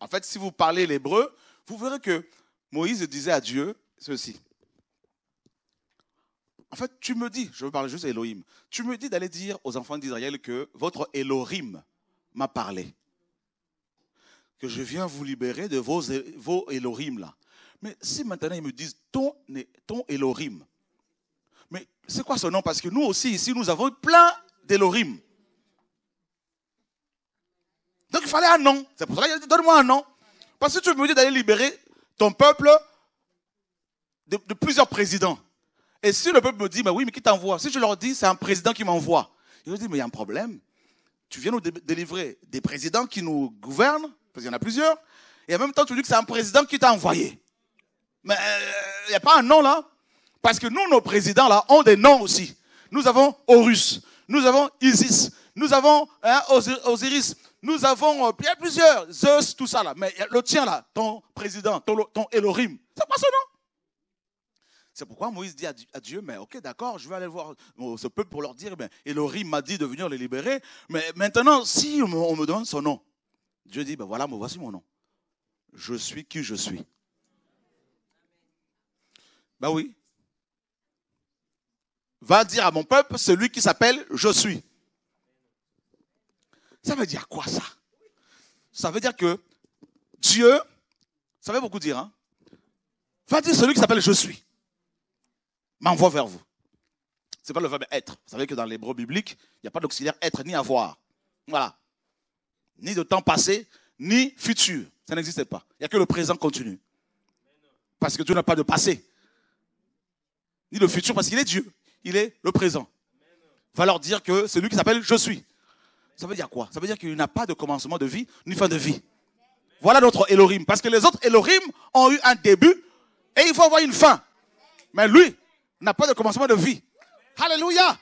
En fait, si vous parlez l'hébreu, vous verrez que Moïse disait à Dieu ceci. En fait, tu me dis, je veux parler juste Elohim, tu me dis d'aller dire aux enfants d'Israël que votre Elohim m'a parlé. Que je viens vous libérer de vos, vos Elohim là. Mais si maintenant ils me disent ton, ton Elohim, mais c'est quoi ce nom Parce que nous aussi ici, nous avons plein d'Elohim. Donc il fallait un nom. C'est pour ça qu'il a dit, donne-moi un nom. Parce que tu me dis d'aller libérer ton peuple de, plusieurs présidents. Et si le peuple me dit, mais oui, mais qui t'envoie Si je leur dis, c'est un président qui m'envoie. Ils me disent, mais il y a un problème. Tu viens nous délivrer des présidents qui nous gouvernent, parce qu'il y en a plusieurs, et en même temps, tu dis que c'est un président qui t'a envoyé. Mais euh, il n'y a pas un nom là Parce que nous, nos présidents là, ont des noms aussi. Nous avons Horus, nous avons Isis, nous avons hein, Osiris, nous avons bien euh, plusieurs, Zeus, tout ça là. Mais le tien là, ton président, ton, Elohim, c'est quoi son nom c'est pourquoi Moïse dit à Dieu, mais ok, d'accord, je vais aller voir ce peuple pour leur dire, mais Elohim m'a dit de venir les libérer, mais maintenant, si on me donne son nom, Dieu dit, ben voilà, voici mon nom. Je suis qui je suis. Ben oui. Va dire à mon peuple, celui qui s'appelle Je suis. Ça veut dire quoi ça Ça veut dire que Dieu, ça veut beaucoup dire, hein. va dire celui qui s'appelle Je suis, m'envoie vers vous. Ce n'est pas le verbe être. Vous savez que dans l'hébreu biblique, il n'y a pas d'auxiliaire être ni avoir. Voilà. Ni de temps passé, ni futur. Ça n'existe pas. Il n'y a que le présent continu. Parce que Dieu n'a pas de passé. Ni le futur, parce qu'il est Dieu. Il est le présent. Va leur dire que c'est lui qui s'appelle Je suis ça veut dire quoi Ça veut dire qu'il n'a pas de commencement de vie ni fin de vie. Voilà notre Elohim. Parce que les autres Elohim ont eu un début et il faut avoir une fin. Mais lui n'a pas de commencement de vie. Hallelujah.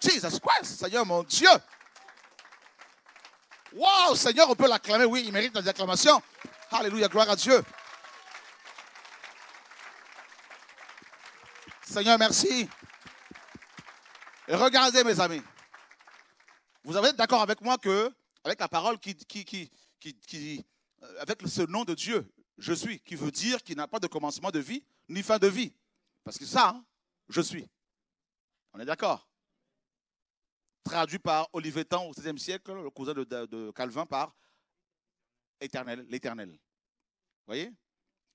Jesus Christ, Seigneur mon Dieu. Wow, Seigneur, on peut l'acclamer. Oui, il mérite la déclamation. Alléluia, gloire à Dieu. Seigneur, merci. Et regardez, mes amis. Vous êtes d'accord avec moi que, avec la parole qui, qui, qui, euh, avec ce nom de Dieu, je suis, qui veut dire qu'il n'a pas de commencement de vie ni fin de vie. Parce que ça, hein, je suis. On est d'accord Traduit par Olivetan au 7e siècle, le cousin de, Calvin, par éternel, l'éternel. Vous voyez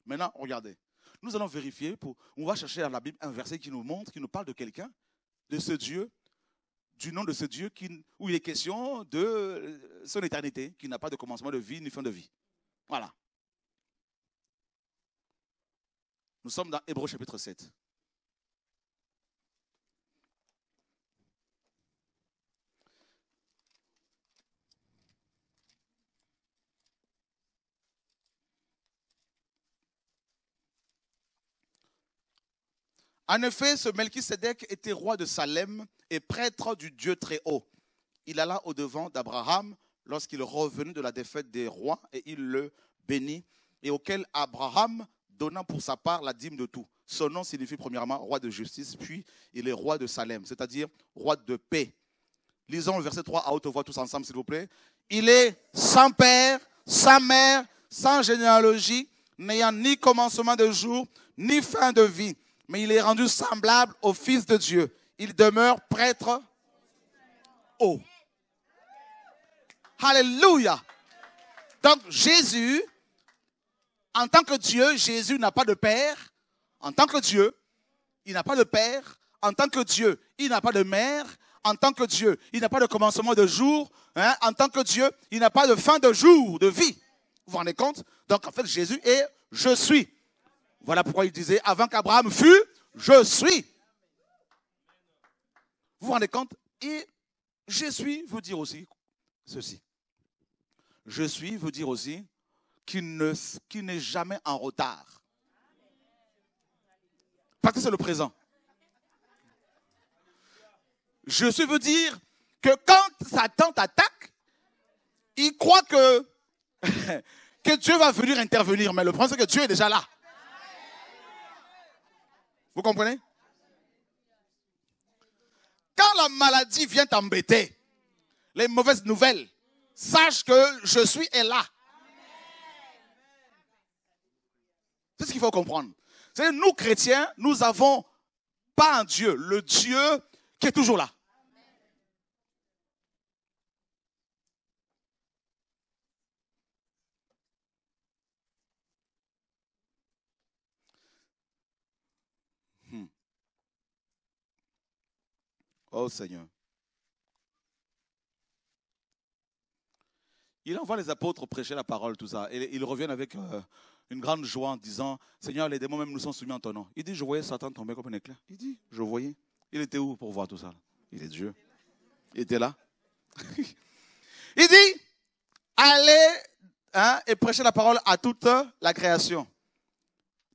Maintenant, regardez. Nous allons vérifier, on va chercher dans la Bible un verset qui nous montre, qui nous parle de quelqu'un, de ce Dieu du nom de ce Dieu qui, où il est question de euh, son éternité, qui n'a pas de commencement de vie ni fin de vie. Voilà. Nous sommes dans Hébreu chapitre 7. En effet, ce Melchisedec était roi de Salem et prêtre du Dieu très haut. Il alla au-devant d'Abraham lorsqu'il revenait de la défaite des rois et il le bénit, et auquel Abraham donna pour sa part la dîme de tout. Son nom signifie premièrement roi de justice, puis il est roi de Salem, c'est-à-dire roi de paix. Lisons le verset 3 à haute voix tous ensemble, s'il vous plaît. Il est sans père, sans mère, sans généalogie, n'ayant ni commencement de jour, ni fin de vie mais il est rendu semblable au Fils de Dieu. Il demeure prêtre haut. Alléluia. Donc Jésus, en tant que Dieu, Jésus n'a pas de père. En tant que Dieu, il n'a pas de père. En tant que Dieu, il n'a pas de mère. En tant que Dieu, il n'a pas de commencement de jour. Hein. En tant que Dieu, il n'a pas de fin de jour, de vie. Vous vous rendez compte Donc en fait, Jésus est je suis. Voilà pourquoi il disait, avant qu'Abraham fût, je suis. Vous vous rendez compte Et je suis vous dire aussi ceci. Je suis vous dire aussi qu'il n'est jamais en retard. Parce que c'est le présent. Je suis vous dire que quand Satan t'attaque, il croit que, que Dieu va venir intervenir. Mais le problème, c'est que Dieu est déjà là. Vous comprenez Quand la maladie vient t'embêter, les mauvaises nouvelles, sache que je suis et là. C'est ce qu'il faut comprendre. C'est nous chrétiens, nous n'avons pas un Dieu, le Dieu qui est toujours là. Oh Seigneur. Il envoie les apôtres prêcher la parole, tout ça. Et ils reviennent avec euh, une grande joie en disant Seigneur, les démons même nous sont soumis en ton nom. Il dit Je voyais Satan tomber comme un éclair. Il dit Je voyais. Il était où pour voir tout ça Il est Dieu. Il était là. Il dit Allez hein, et prêchez la parole à toute la création.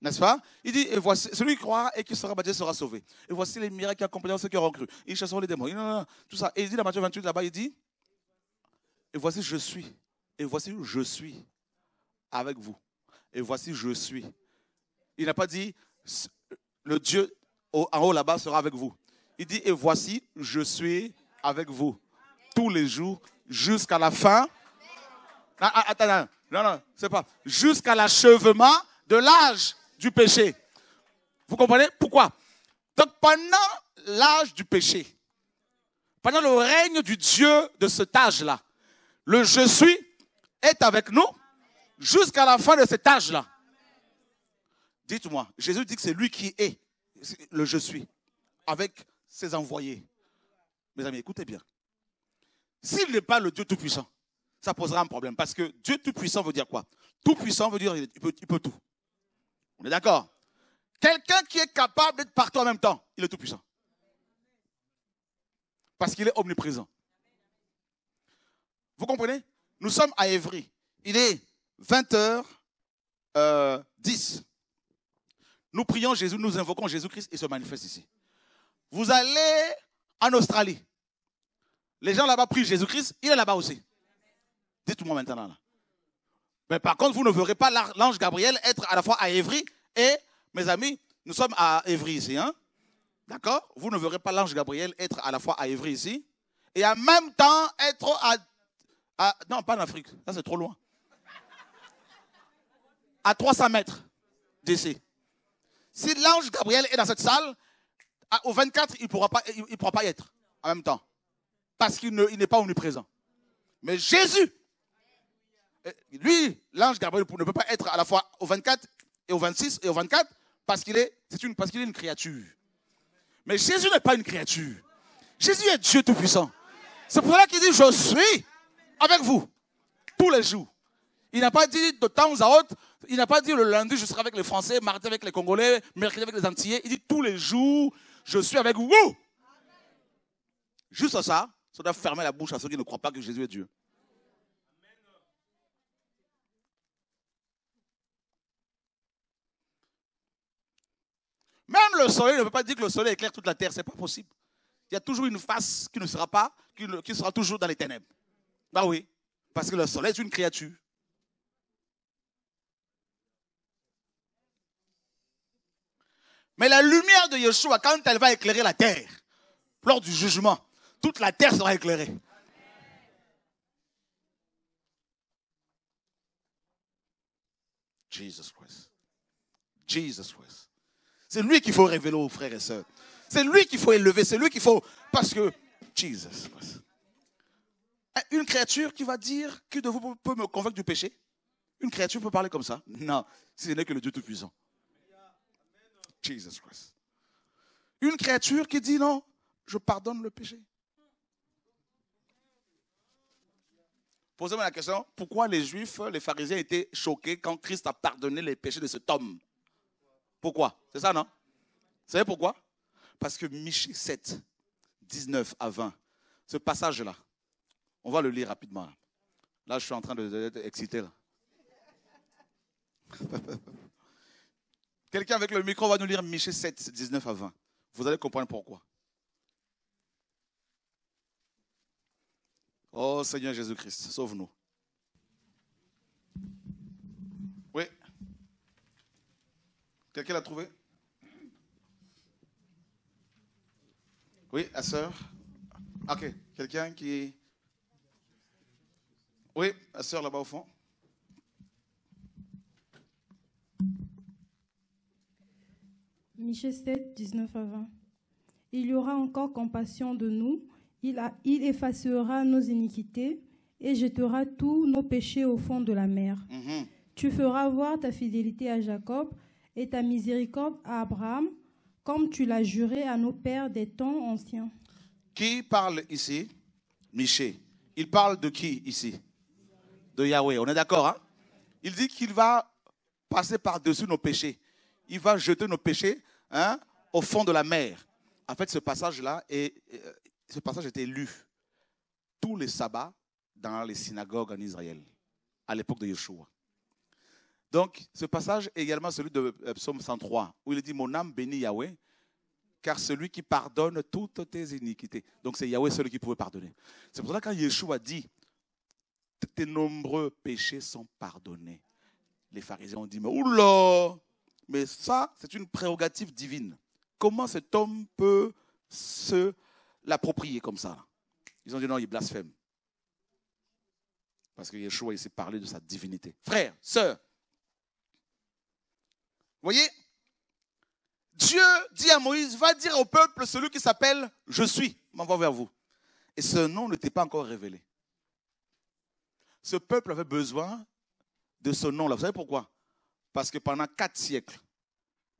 N'est-ce pas Il dit, et voici, celui qui croit et qui sera baptisé sera sauvé. Et voici les miracles qui accompagneront ceux qui auront cru. Ils chasseront les démons. Non, non, non, tout ça. Et il dit dans Matthieu 28, là-bas, il dit, et voici je suis. Et voici je suis avec vous. Et voici je suis. Il n'a pas dit, le Dieu en haut là-bas sera avec vous. Il dit, et voici je suis avec vous. Tous les jours, jusqu'à la fin. Ah, ah, non, attends, non, non, c'est pas. Jusqu'à l'achèvement de l'âge du péché. Vous comprenez Pourquoi Donc pendant l'âge du péché, pendant le règne du Dieu de cet âge-là, le je suis est avec nous jusqu'à la fin de cet âge-là. Dites-moi, Jésus dit que c'est lui qui est le je suis avec ses envoyés. Mes amis, écoutez bien. S'il n'est pas le Dieu Tout-Puissant, ça posera un problème. Parce que Dieu Tout-Puissant veut dire quoi Tout-Puissant veut dire il il peut tout. On est d'accord Quelqu'un qui est capable d'être partout en même temps, il est tout puissant. Parce qu'il est omniprésent. Vous comprenez Nous sommes à Évry. Il est 20h10. Euh, nous prions Jésus, nous invoquons Jésus-Christ et se manifeste ici. Vous allez en Australie. Les gens là-bas prient Jésus-Christ, il est là-bas aussi. Dites-moi maintenant là. Mais par contre, vous ne verrez pas l'ange Gabriel être à la fois à Évry et, mes amis, nous sommes à Évry ici. Hein D'accord Vous ne verrez pas l'ange Gabriel être à la fois à Évry ici et en même temps être à... non, pas en Afrique. Ça, c'est trop loin. À 300 mètres d'ici. Si l'ange Gabriel est dans cette salle, au 24, il ne pourra, pas, il, pourra pas y être en même temps. Parce qu'il n'est pas omniprésent. Mais Jésus euh, lui, l'ange Gabriel ne peut pas être à la fois au 24 et au 26 et au 24 parce qu'il est, c'est une, parce qu'il est une créature. Mais Jésus n'est pas une créature. Jésus est Dieu Tout-Puissant. C'est pour cela qu'il dit, je suis avec vous tous les jours. Il n'a pas dit de temps à autre, il n'a pas dit le lundi je serai avec les Français, mardi avec les Congolais, mercredi avec les Antillais. Il dit tous les jours, je suis avec vous. Juste ça, ça doit fermer la bouche à ceux qui ne croient pas que Jésus est Dieu. le soleil ne veut pas dire que le soleil éclaire toute la terre, ce n'est pas possible. Il y a toujours une face qui ne sera pas, qui, sera toujours dans les ténèbres. Bah oui, parce que le soleil est une créature. Mais la lumière de Yeshua, quand elle va éclairer la terre, lors du jugement, toute la terre sera éclairée. Jesus Christ. Jesus Christ. C'est lui qu'il faut révéler aux frères et sœurs. C'est lui qu'il faut élever. C'est lui qu'il faut. Parce que. Jesus. Une créature qui va dire qui de vous peut me convaincre du péché Une créature peut parler comme ça Non, si ce n'est que le Dieu Tout-Puissant. Jesus Christ. Une créature qui dit non, je pardonne le péché. Posez-moi la question, pourquoi les juifs, les pharisiens étaient choqués quand Christ a pardonné les péchés de cet homme pourquoi C'est ça, non Vous savez pourquoi Parce que Miché 7, 19 à 20, ce passage-là, on va le lire rapidement. Là, je suis en train d'être excité. Quelqu'un avec le micro va nous lire Miché 7, 19 à 20. Vous allez comprendre pourquoi. Oh Seigneur Jésus-Christ, sauve-nous. Quelqu'un l'a trouvé Oui, la sœur Ok, quelqu'un qui... Oui, la sœur là-bas au fond. Michel 7, 19 à 20. Il y aura encore compassion de nous, il, effacera nos iniquités et jettera tous nos péchés au fond de la mer. Mhm. Tu feras voir ta fidélité à Jacob, et ta miséricorde à Abraham, comme tu l'as juré à nos pères des temps anciens. Qui parle ici Miché. Il parle de qui ici De Yahweh. On est d'accord, hein Il dit qu'il va passer par-dessus nos péchés. Il va jeter nos péchés hein, au fond de la mer. En fait, ce passage-là, est, euh, ce passage était lu tous les sabbats dans les synagogues en Israël, à l'époque de Yeshua. Donc, ce passage est également celui de euh, Psaume 103, où il dit Mon âme bénit Yahweh, car celui qui pardonne toutes tes iniquités. Donc, c'est Yahweh celui qui pouvait pardonner. C'est pour ça que quand Yeshua dit Tes nombreux péchés sont pardonnés, les pharisiens ont dit Mais oula Mais ça, c'est une prérogative divine. Comment cet homme peut se l'approprier comme ça Ils ont dit Non, il blasphème. Parce que Yeshua, il s'est parlé de sa divinité. Frère, sœur, voyez, Dieu dit à Moïse, va dire au peuple celui qui s'appelle Je suis, m'envoie vers vous. Et ce nom n'était pas encore révélé. Ce peuple avait besoin de ce nom-là. Vous savez pourquoi Parce que pendant quatre siècles,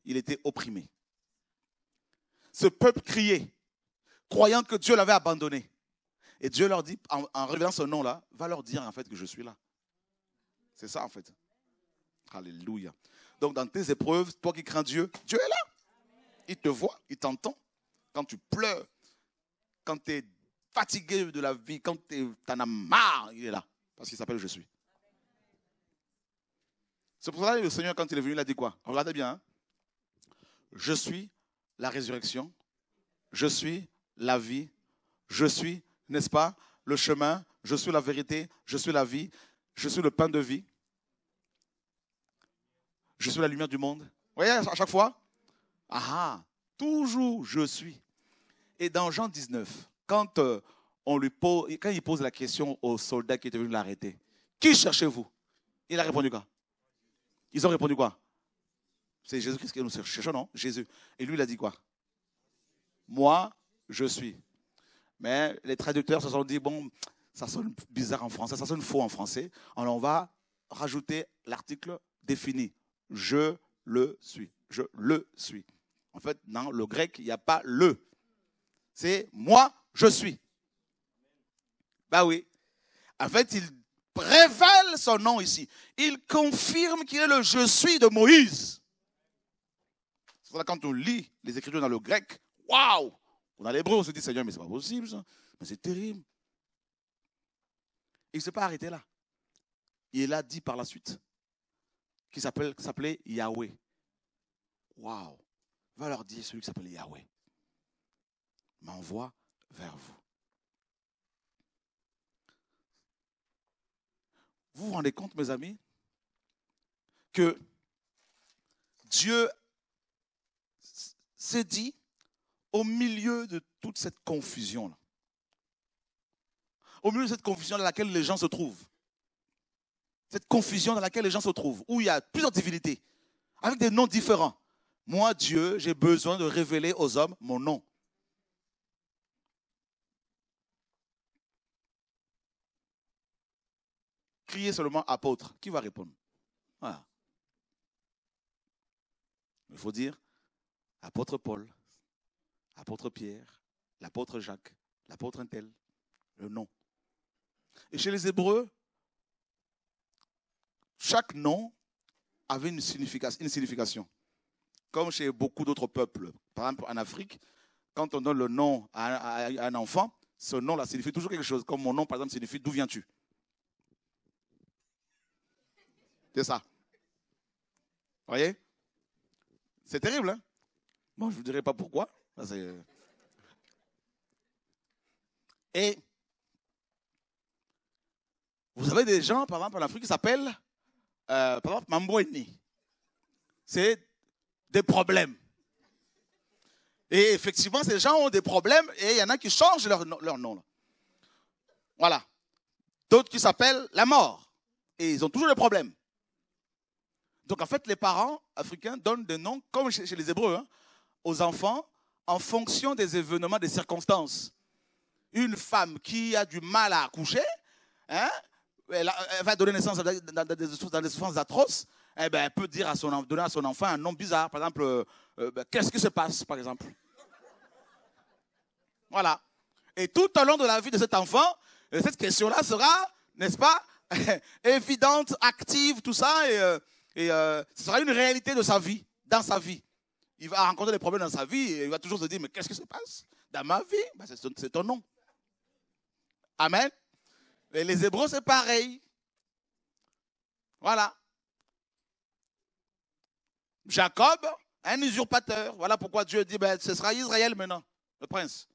il était opprimé. Ce peuple criait, croyant que Dieu l'avait abandonné. Et Dieu leur dit, en, en révélant ce nom-là, va leur dire en fait que je suis là. C'est ça en fait. Alléluia. Donc dans tes épreuves, toi qui crains Dieu, Dieu est là. Il te voit, il t'entend. Quand tu pleures, quand tu es fatigué de la vie, quand tu en as marre, il est là. Parce qu'il s'appelle Je suis. C'est pour ça que le Seigneur, quand il est venu, il a dit quoi Regardez bien. Hein. je suis la résurrection. Je suis la vie. Je suis, n'est-ce pas, le chemin. Je suis la vérité. Je suis la vie. Je suis le pain de vie je suis la lumière du monde. Vous voyez, à chaque fois Ah, ah. toujours je suis. Et dans Jean 19, quand, euh, on lui pose, quand il pose la question aux soldats qui étaient venus l'arrêter, qui cherchez-vous Il a répondu quoi Ils ont répondu quoi C'est Jésus-Christ qui nous cherchons, non Jésus. Et lui, il a dit quoi Moi, je suis. Mais les traducteurs se sont dit, bon, ça sonne bizarre en français, ça sonne faux en français. Alors on va rajouter l'article défini je le suis. Je le suis. En fait, dans le grec, il n'y a pas le. C'est moi, je suis. Bah oui. En fait, il révèle son nom ici. Il confirme qu'il est le je suis de Moïse. C'est quand on lit les Écritures dans le grec, waouh On a l'hébreu, on se dit Seigneur, mais c'est pas possible Mais c'est terrible. Il ne s'est pas arrêté là. Il l'a dit par la suite qui s'appelait Yahweh. Waouh Va leur dire celui qui s'appelle Yahweh m'envoie vers vous. Vous vous rendez compte, mes amis, que Dieu s'est dit au milieu de toute cette confusion-là, au milieu de cette confusion dans laquelle les gens se trouvent, cette confusion dans laquelle les gens se trouvent, où il y a plusieurs divinités, avec des noms différents. Moi, Dieu, j'ai besoin de révéler aux hommes mon nom. Criez seulement apôtre. Qui va répondre Voilà. Il faut dire apôtre Paul, apôtre Pierre, l'apôtre Jacques, l'apôtre Intel, le nom. Et chez les Hébreux, chaque nom avait une signification, Comme chez beaucoup d'autres peuples. Par exemple, en Afrique, quand on donne le nom à, un enfant, ce nom-là signifie toujours quelque chose. Comme mon nom, par exemple, signifie d'où viens-tu C'est ça. Vous voyez C'est terrible, hein Bon, je ne vous dirai pas pourquoi. Euh. Et vous avez des gens, par exemple, en Afrique, qui s'appellent euh, par exemple, Mambo C'est des problèmes. Et effectivement, ces gens ont des problèmes et il y en a qui changent leur, leur nom. Voilà. D'autres qui s'appellent la mort. Et ils ont toujours des problèmes. Donc en fait, les parents africains donnent des noms, comme chez, les Hébreux, hein, aux enfants en fonction des événements, des circonstances. Une femme qui a du mal à accoucher, hein, elle, va donner naissance dans, des, souffrances atroces, eh ben, elle peut dire à son, donner à son enfant un nom bizarre. Par exemple, euh, euh, ben, qu'est-ce qui se passe, par exemple Voilà. Et tout au long de la vie de cet enfant, euh, cette question-là sera, n'est-ce pas, évidente, active, tout ça, et, ce sera une réalité de sa vie, dans sa vie. Il va rencontrer des problèmes dans sa vie, et il va toujours se dire, mais qu'est-ce qui se passe Dans ma vie, ben, c'est ton nom. Amen les Hébreux, c'est pareil. Voilà. Jacob, un usurpateur. Voilà pourquoi Dieu dit, ben, ce sera Israël maintenant, le prince.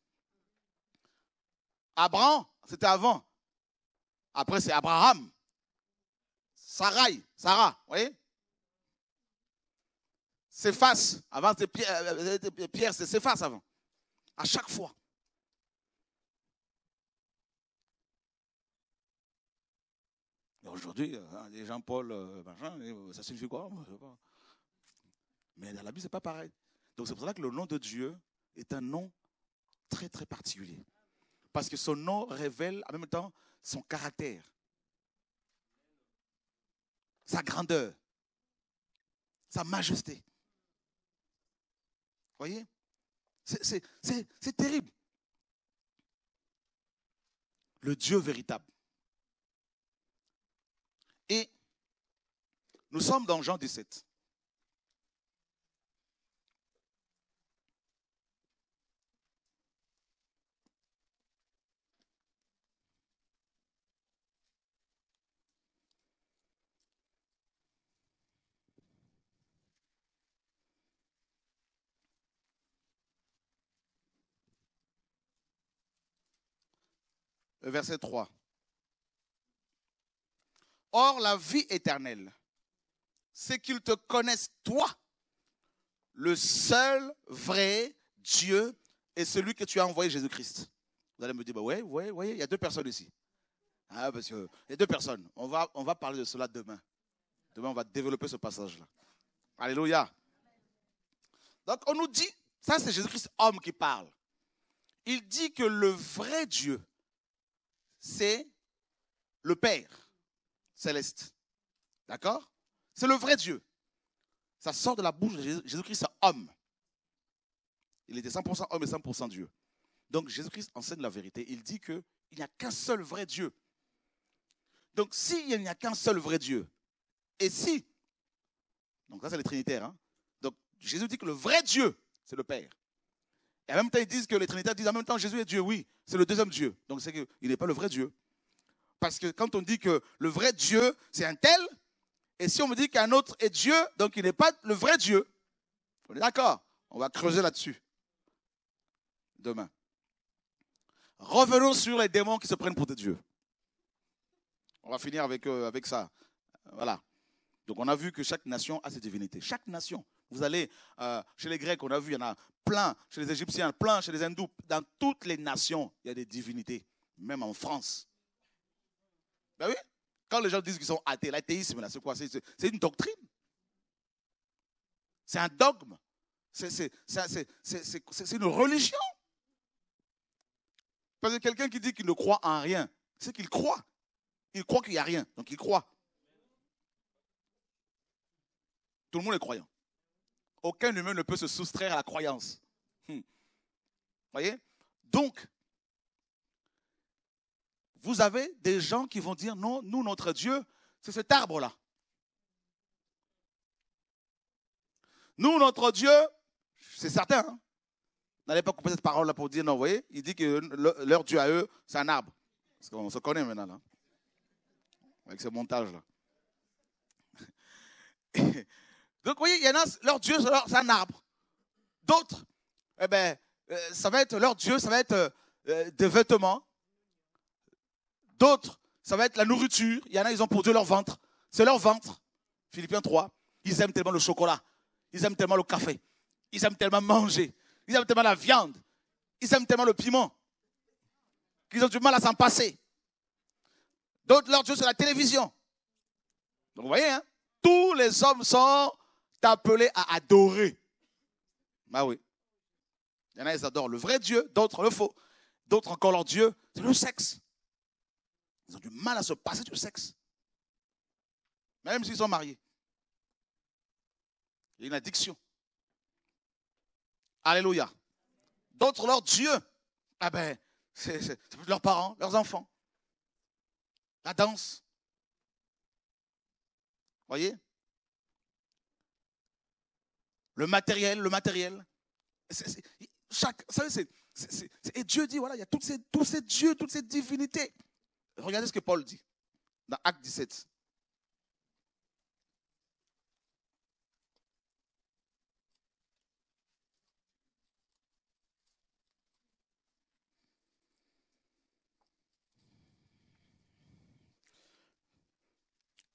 Abraham, c'était avant. Après, c'est Abraham. Sarai, Sarah, vous voyez s'efface Avant, c'était Pierre, euh, c'est face avant. À chaque fois. Aujourd'hui, euh, hein, les Jean-Paul, euh, euh, ça signifie quoi Mais dans la Bible, c'est pas pareil. Donc c'est pour ça que le nom de Dieu est un nom très très particulier. Parce que son nom révèle en même temps son caractère, sa grandeur, sa majesté. Vous Voyez C'est terrible. Le Dieu véritable. Et nous sommes dans Jean 17. verset 3. Or, la vie éternelle, c'est qu'ils te connaissent, toi, le seul vrai Dieu et celui que tu as envoyé, Jésus-Christ. Vous allez me dire, bah ouais, ouais, ouais, il y a deux personnes ici. Ah, parce il y a deux personnes. On va, on va parler de cela demain. Demain, on va développer ce passage-là. Alléluia. Donc, on nous dit, ça c'est Jésus-Christ homme qui parle. Il dit que le vrai Dieu, c'est le Père céleste. D'accord C'est le vrai Dieu. Ça sort de la bouche de Jésus-Christ, homme. Il était 100% homme et 100% Dieu. Donc Jésus-Christ enseigne la vérité. Il dit qu'il n'y a qu'un seul vrai Dieu. Donc s'il n'y a qu'un seul vrai Dieu, et si, donc ça c'est les trinitaires, hein. donc Jésus dit que le vrai Dieu, c'est le Père. Et en même temps, ils disent que les trinitaires disent en même temps Jésus est Dieu, oui, c'est le deuxième Dieu. Donc c'est qu'il n'est pas le vrai Dieu. Parce que quand on dit que le vrai Dieu, c'est un tel, et si on me dit qu'un autre est Dieu, donc il n'est pas le vrai Dieu. On est d'accord On va creuser là-dessus demain. Revenons sur les démons qui se prennent pour des dieux. On va finir avec, euh, avec ça. Voilà. Donc on a vu que chaque nation a ses divinités. Chaque nation. Vous allez euh, chez les Grecs, on a vu, il y en a plein. Chez les Égyptiens, plein. Chez les Hindous, dans toutes les nations, il y a des divinités. Même en France. Ben oui. Quand les gens disent qu'ils sont athées, l'athéisme, là, c'est quoi c'est, une doctrine. C'est un dogme. C'est, une religion. Parce que quelqu'un qui dit qu'il ne croit en rien, c'est qu'il croit. Il croit qu'il n'y a rien, donc il croit. Tout le monde est croyant. Aucun humain ne peut se soustraire à la croyance. Vous hmm. voyez Donc, vous avez des gens qui vont dire non, nous, notre Dieu, c'est cet arbre-là. Nous, notre Dieu, c'est certain. Hein N'allez pas couper cette parole-là pour dire non, vous voyez, il dit que leur Dieu à eux, c'est un arbre. Parce qu'on se connaît maintenant, là. Avec ce montage-là. Donc, vous voyez, il y en a, leur Dieu, c'est un arbre. D'autres, eh bien, euh, ça va être leur Dieu, ça va être euh, euh, des vêtements. D'autres, ça va être la nourriture. Il y en a, ils ont pour Dieu leur ventre. C'est leur ventre. Philippiens 3. Ils aiment tellement le chocolat. Ils aiment tellement le café. Ils aiment tellement manger. Ils aiment tellement la viande. Ils aiment tellement le piment. Qu'ils ont du mal à s'en passer. D'autres, leur Dieu, c'est la télévision. Donc, vous voyez, hein, tous les hommes sont appelés à adorer. Bah oui. Il y en a, ils adorent le vrai Dieu, d'autres le faux. D'autres encore leur Dieu, c'est le sexe. Ils ont du mal à se passer du sexe. Même s'ils sont mariés. Il y a une addiction. Alléluia. D'autres, leur Dieu, ah ben, c'est leurs parents, leurs enfants. La danse. Vous Voyez Le matériel, le matériel. chaque, et Dieu dit, voilà, il y a ces, tous ces dieux, toutes ces divinités. Regardez ce que Paul dit dans Acte 17.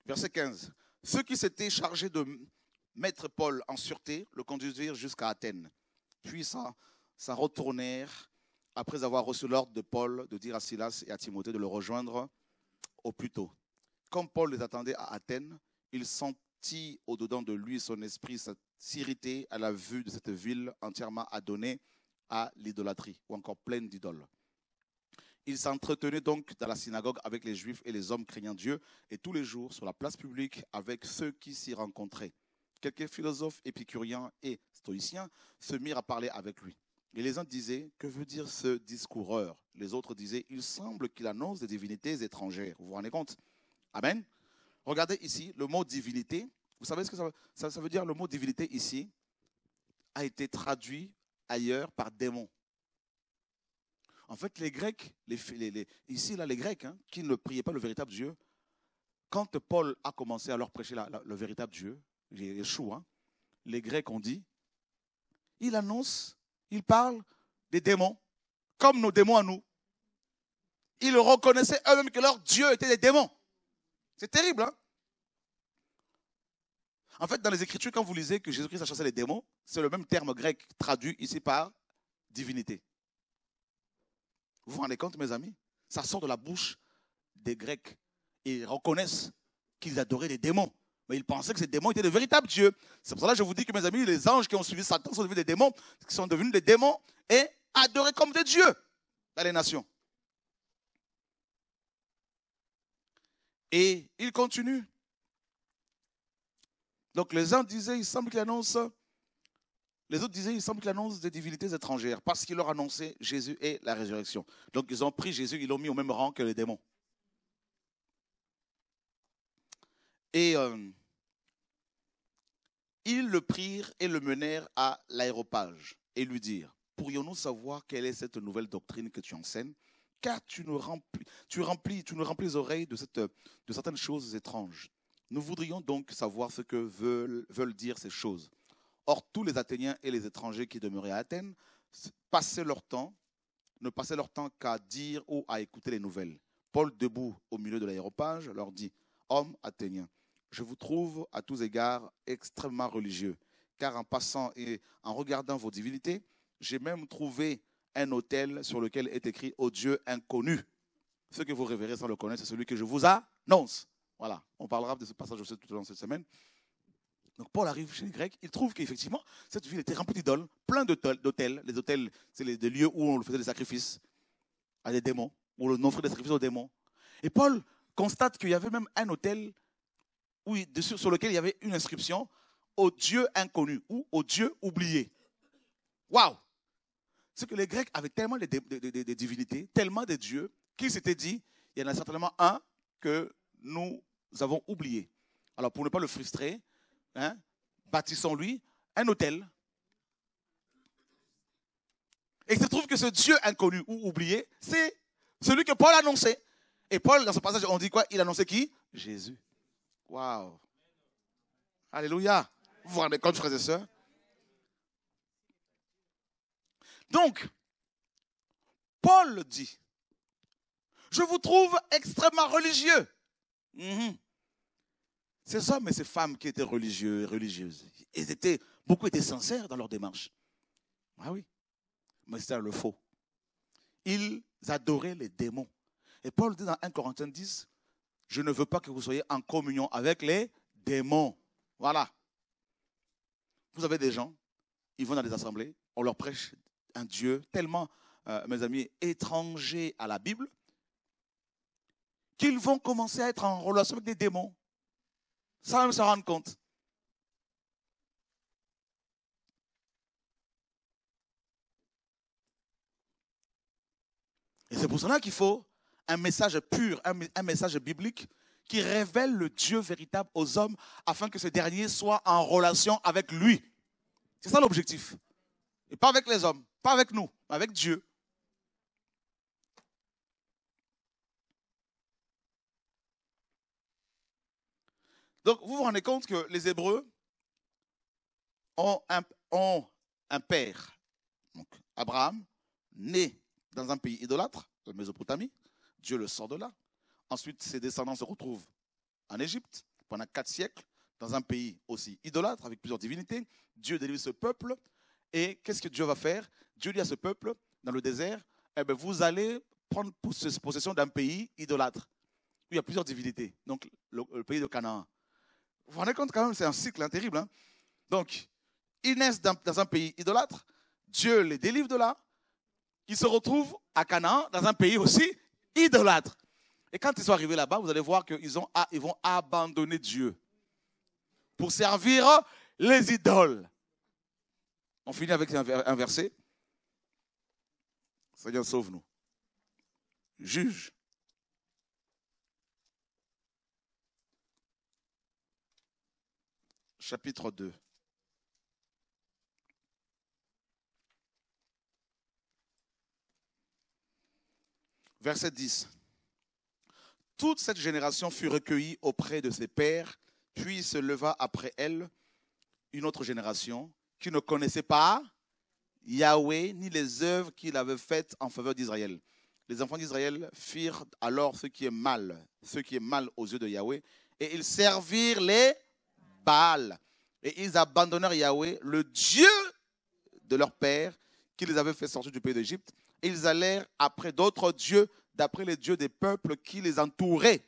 Verset 15. Ceux qui s'étaient chargés de mettre Paul en sûreté le conduisirent jusqu'à Athènes. Puis ça retournèrent après avoir reçu l'ordre de Paul de dire à Silas et à Timothée de le rejoindre au plus tôt. Comme Paul les attendait à Athènes, il sentit au-dedans de lui son esprit s'irriter à la vue de cette ville entièrement adonnée à l'idolâtrie, ou encore pleine d'idoles. Il s'entretenait donc dans la synagogue avec les Juifs et les hommes craignant Dieu, et tous les jours sur la place publique avec ceux qui s'y rencontraient. Quelques philosophes épicuriens et stoïciens se mirent à parler avec lui. Et les uns disaient, que veut dire ce discoureur Les autres disaient, il semble qu'il annonce des divinités étrangères. Vous vous rendez compte Amen. Regardez ici le mot divinité. Vous savez ce que ça veut, ça veut dire Le mot divinité ici a été traduit ailleurs par démon. En fait, les Grecs, ici, là, les Grecs, hein, qui ne priaient pas le véritable Dieu, quand Paul a commencé à leur prêcher le véritable Dieu, les, les Grecs ont dit, il annonce ils parlent des démons, comme nos démons à nous. Ils reconnaissaient eux-mêmes que leur Dieu était des démons. C'est terrible, hein En fait, dans les Écritures, quand vous lisez que Jésus-Christ a chassé les démons, c'est le même terme grec traduit ici par divinité. Vous vous rendez compte, mes amis Ça sort de la bouche des Grecs. Ils reconnaissent qu'ils adoraient les démons. Mais ils pensaient que ces démons étaient de véritables dieux. C'est pour cela que je vous dis que mes amis, les anges qui ont suivi Satan sont devenus des démons, qui sont devenus des démons et adorés comme des dieux dans les nations. Et il continue. Donc les uns disaient, il semble qu'ils annonce, les autres disaient, il semble qu'il annonce des divinités étrangères parce qu'ils leur annonçaient Jésus et la résurrection. Donc ils ont pris Jésus, ils l'ont mis au même rang que les démons. Et euh, ils le prirent et le menèrent à l'aéropage et lui dirent, pourrions-nous savoir quelle est cette nouvelle doctrine que tu enseignes Car tu nous remplis, tu nous remplis les oreilles de, certaines choses étranges. Nous voudrions donc savoir ce que veulent, dire ces choses. Or, tous les Athéniens et les étrangers qui demeuraient à Athènes passaient leur temps, ne passaient leur temps qu'à dire ou à écouter les nouvelles. Paul, debout au milieu de l'aéropage, leur dit Hommes athéniens, je vous trouve à tous égards extrêmement religieux, car en passant et en regardant vos divinités, j'ai même trouvé un autel sur lequel est écrit au Dieu inconnu. Ce que vous révérez sans le connaître, c'est celui que je vous annonce. Voilà, on parlera de ce passage aussi tout au long de cette semaine. Donc Paul arrive chez les Grecs, il trouve qu'effectivement, cette ville était remplie d'idoles, plein d'hôtels. Les hôtels, c'est les lieux où on faisait des sacrifices à des démons, où on offrait des sacrifices aux démons. Et Paul constate qu'il y avait même un hôtel sur lequel il y avait une inscription au Dieu inconnu ou au Dieu oublié. Waouh C'est que les Grecs avaient tellement de, divinités, tellement de dieux, qu'ils s'étaient dit, il y en a certainement un que nous avons oublié. Alors pour ne pas le frustrer, hein, bâtissons-lui un hôtel. Et il se trouve que ce Dieu inconnu ou oublié, c'est celui que Paul annonçait. Et Paul, dans ce passage, on dit quoi Il annonçait qui Jésus. Wow. Alléluia. Vous vous rendez compte, frères et sœurs Donc, Paul dit, je vous trouve extrêmement religieux. C'est mhm. Ces hommes et ces femmes qui étaient religieux et religieuses, ils étaient, beaucoup étaient sincères dans leur démarche. Ah oui, mais c'était le faux. Ils adoraient les démons. Et Paul dit dans 1 Corinthiens 10, je ne veux pas que vous soyez en communion avec les démons. Voilà. Vous avez des gens, ils vont dans des assemblées, on leur prêche un Dieu tellement, euh, mes amis, étranger à la Bible, qu'ils vont commencer à être en relation avec des démons, sans même se rendre compte. Et c'est pour cela qu'il faut un message pur, un, message biblique qui révèle le Dieu véritable aux hommes afin que ce dernier soit en relation avec lui. C'est ça l'objectif. Et pas avec les hommes, pas avec nous, mais avec Dieu. Donc, vous vous rendez compte que les Hébreux ont un, ont un père, donc Abraham, né dans un pays idolâtre, la Mésopotamie, Dieu le sort de là. Ensuite, ses descendants se retrouvent en Égypte pendant quatre siècles, dans un pays aussi idolâtre, avec plusieurs divinités. Dieu délivre ce peuple. Et qu'est-ce que Dieu va faire Dieu dit à ce peuple, dans le désert, eh ben, vous allez prendre possession d'un pays idolâtre, où il y a plusieurs divinités, donc le, pays de Canaan. Vous vous rendez compte quand même, c'est un cycle hein, terrible. Hein. donc, ils naissent dans, dans un pays idolâtre, Dieu les délivre de là, ils se retrouvent à Canaan, dans un pays aussi idolâtres. Et quand ils sont arrivés là-bas, vous allez voir qu'ils ont, ils vont abandonner Dieu pour servir les idoles. On finit avec un verset. Seigneur, sauve-nous. Juge. Chapitre 2. Verset 10. Toute cette génération fut recueillie auprès de ses pères, puis se leva après elle une autre génération qui ne connaissait pas Yahweh ni les œuvres qu'il avait faites en faveur d'Israël. Les enfants d'Israël firent alors ce qui est mal, ce qui est mal aux yeux de Yahweh, et ils servirent les Baals. Et ils abandonnèrent Yahweh, le Dieu de leur père, qui les avait fait sortir du pays d'Égypte ils allèrent après d'autres dieux, d'après les dieux des peuples qui les entouraient,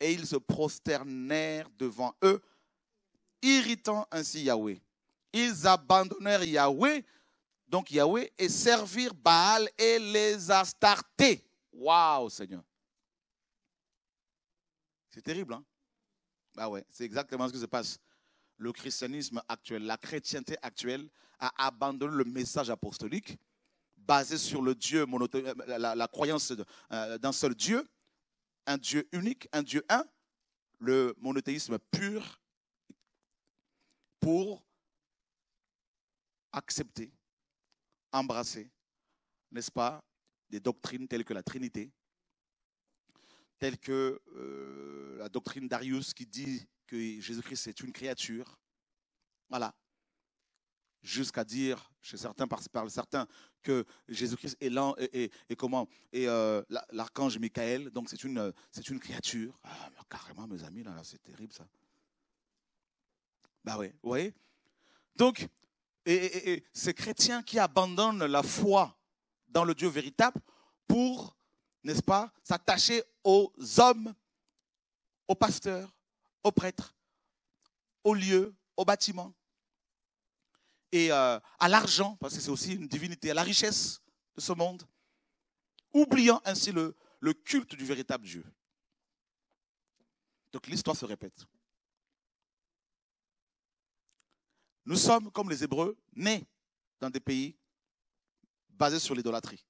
et ils se prosternèrent devant eux, irritant ainsi Yahweh. Ils abandonnèrent Yahweh, donc Yahweh, et servirent Baal et les Astartés. Waouh, Seigneur. C'est terrible, hein? Bah ouais, c'est exactement ce qui se passe. Le christianisme actuel, la chrétienté actuelle a abandonné le message apostolique basé sur le Dieu, euh, la, la croyance euh, d'un seul Dieu, un Dieu unique, un Dieu un, le monothéisme pur, pour accepter, embrasser, n'est-ce pas, des doctrines telles que la Trinité, telles que euh, la doctrine d'Arius qui dit que Jésus-Christ est une créature. Voilà. Jusqu'à dire, chez certains, par, par certains, que Jésus-Christ est et, comment et euh, l'archange Michael. Donc c'est une c'est une créature. Ah, carrément, mes amis, là, c'est terrible ça. Bah oui, vous voyez. Donc et, et, ces chrétiens qui abandonnent la foi dans le Dieu véritable pour, n'est-ce pas, s'attacher aux hommes, aux pasteurs, aux prêtres, aux lieux, aux bâtiments, et euh, à l'argent, parce que c'est aussi une divinité, à la richesse de ce monde, oubliant ainsi le, culte du véritable Dieu. Donc l'histoire se répète. Nous sommes, comme les Hébreux, nés dans des pays basés sur l'idolâtrie.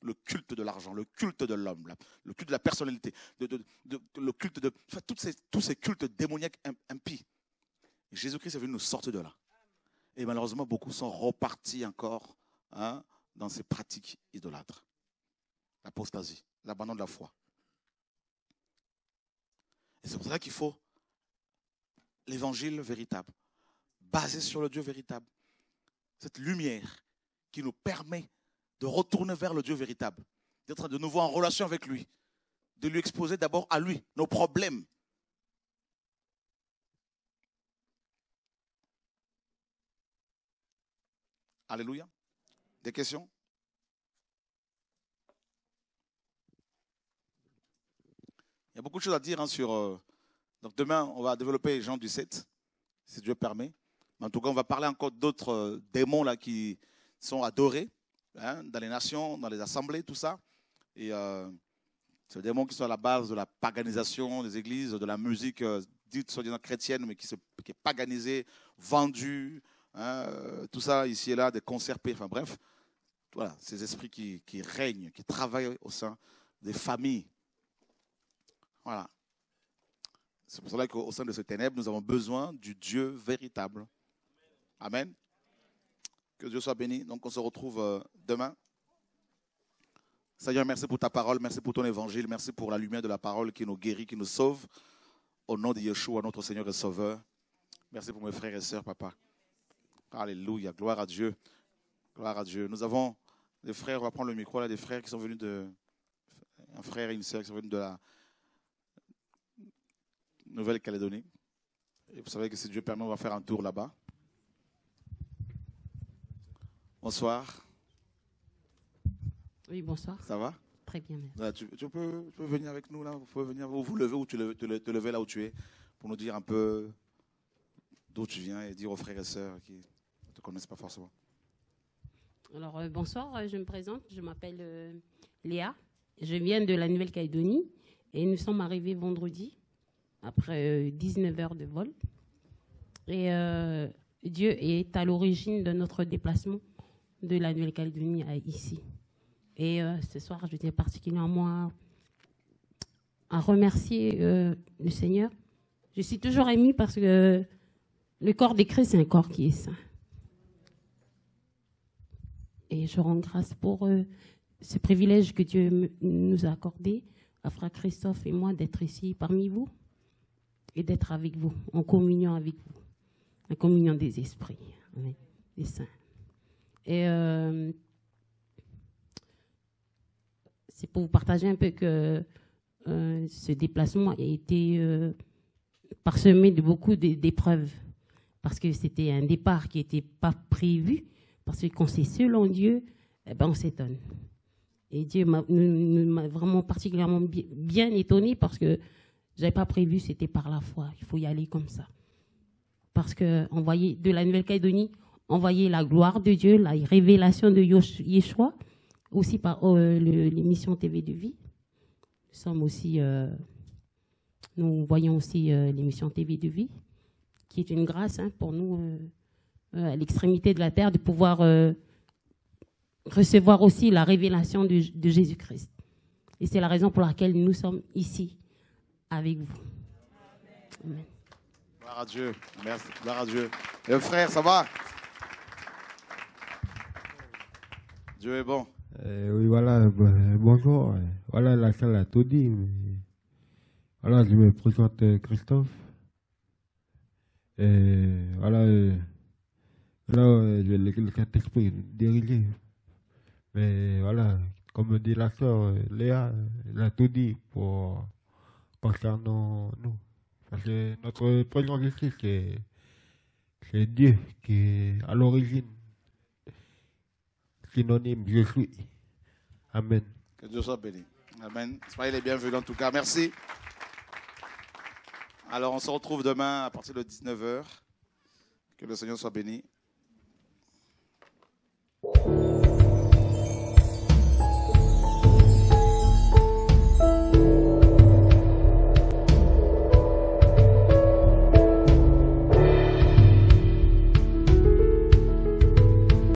Le culte de l'argent, le culte de l'homme, le culte de la personnalité, le culte de. toutes tous ces cultes démoniaques impies. Jésus-Christ est venu nous sortir de là. Et malheureusement, beaucoup sont repartis encore hein, dans ces pratiques idolâtres. L'apostasie, l'abandon de la foi. Et c'est pour ça qu'il faut l'évangile véritable, basé sur le Dieu véritable. Cette lumière qui nous permet de retourner vers le Dieu véritable, d'être de nouveau en relation avec lui, de lui exposer d'abord à lui nos problèmes, Alléluia. Des questions Il y a beaucoup de choses à dire hein, sur. Euh, donc demain, on va développer Jean du 7, si Dieu permet. Mais en tout cas, on va parler encore d'autres euh, démons là, qui sont adorés hein, dans les nations, dans les assemblées, tout ça. Et ce euh, c'est des qui sont à la base de la paganisation des églises, de la musique dite soi-disant chrétienne, mais qui est paganisée, vendue, Hein, euh, tout ça ici et là, des concerts enfin bref, voilà, ces esprits qui, règnent, qui travaillent au sein des familles. Voilà. C'est pour cela qu'au sein de ce ténèbres, nous avons besoin du Dieu véritable. Amen. Que Dieu soit béni. Donc on se retrouve euh, demain. Seigneur, merci pour ta parole, merci pour ton évangile, merci pour la lumière de la parole qui nous guérit, qui nous sauve. Au nom de Yeshua, notre Seigneur et Sauveur. Merci pour mes frères et sœurs, papa. Alléluia, gloire à Dieu. Gloire à Dieu. Nous avons des frères, on va prendre le micro là, des frères qui sont venus de. Un frère et une sœur qui sont venus de la Nouvelle-Calédonie. Et vous savez que si Dieu permet, on va faire un tour là-bas. Bonsoir. Oui, bonsoir. Ça va Très bien, merci. tu, peux, venir avec nous là Vous pouvez venir vous, vous lever ou tu te, te là où tu es pour nous dire un peu d'où tu viens et dire aux frères et sœurs qui ne pas forcément. Alors, euh, bonsoir, euh, je me présente, je m'appelle euh, Léa, je viens de la Nouvelle-Calédonie et nous sommes arrivés vendredi après 19 heures de vol. Et Dieu est à l'origine de notre déplacement de la Nouvelle-Calédonie à ici. Et ce soir, je tiens particulièrement à, remercier le Seigneur. Je suis toujours émue parce que le corps des Christ, c'est un corps qui est saint. Et je rends grâce pour euh, ce privilège que Dieu nous a accordé, à Frère Christophe et moi, d'être ici parmi vous et d'être avec vous, en communion avec vous, en communion des esprits, des saints. Et euh, c'est pour vous partager un peu que euh, ce déplacement a été parsemé de beaucoup d'épreuves, parce que c'était un départ qui n'était pas prévu, parce que quand c'est seul Dieu, eh ben on s'étonne. Et Dieu m'a vraiment particulièrement bien étonné parce que je n'avais pas prévu, c'était par la foi. Il faut y aller comme ça. Parce que on voyait de la Nouvelle-Calédonie, on voyait la gloire de Dieu, la révélation de Yeshua, aussi par euh, l'émission TV de vie. Nous sommes aussi, euh, nous voyons aussi euh, l'émission TV de vie, qui est une grâce hein, pour nous. Euh, à l'extrémité de la terre, de pouvoir euh, recevoir aussi la révélation de, Jésus-Christ. Et c'est la raison pour laquelle nous sommes ici avec vous. Amen. Gloire Dieu. Merci. Euh, frère, ça va Dieu est bon. oui, voilà. Bonjour. Voilà, la salle a tout dit. Voilà, je me présente Christophe. Et voilà. Là, je euh, le Saint-Esprit, dirigé. Mais voilà, comme dit la sœur euh, Léa, elle a tout dit pour concernant nous. Parce que notre présence ici, c'est, c'est Dieu qui est à l'origine. Synonyme, je suis. Amen. Que Dieu soit béni. Amen. Soyez les bienvenus en tout cas. Merci. Alors, on se retrouve demain à partir de 19h. Que le Seigneur soit béni.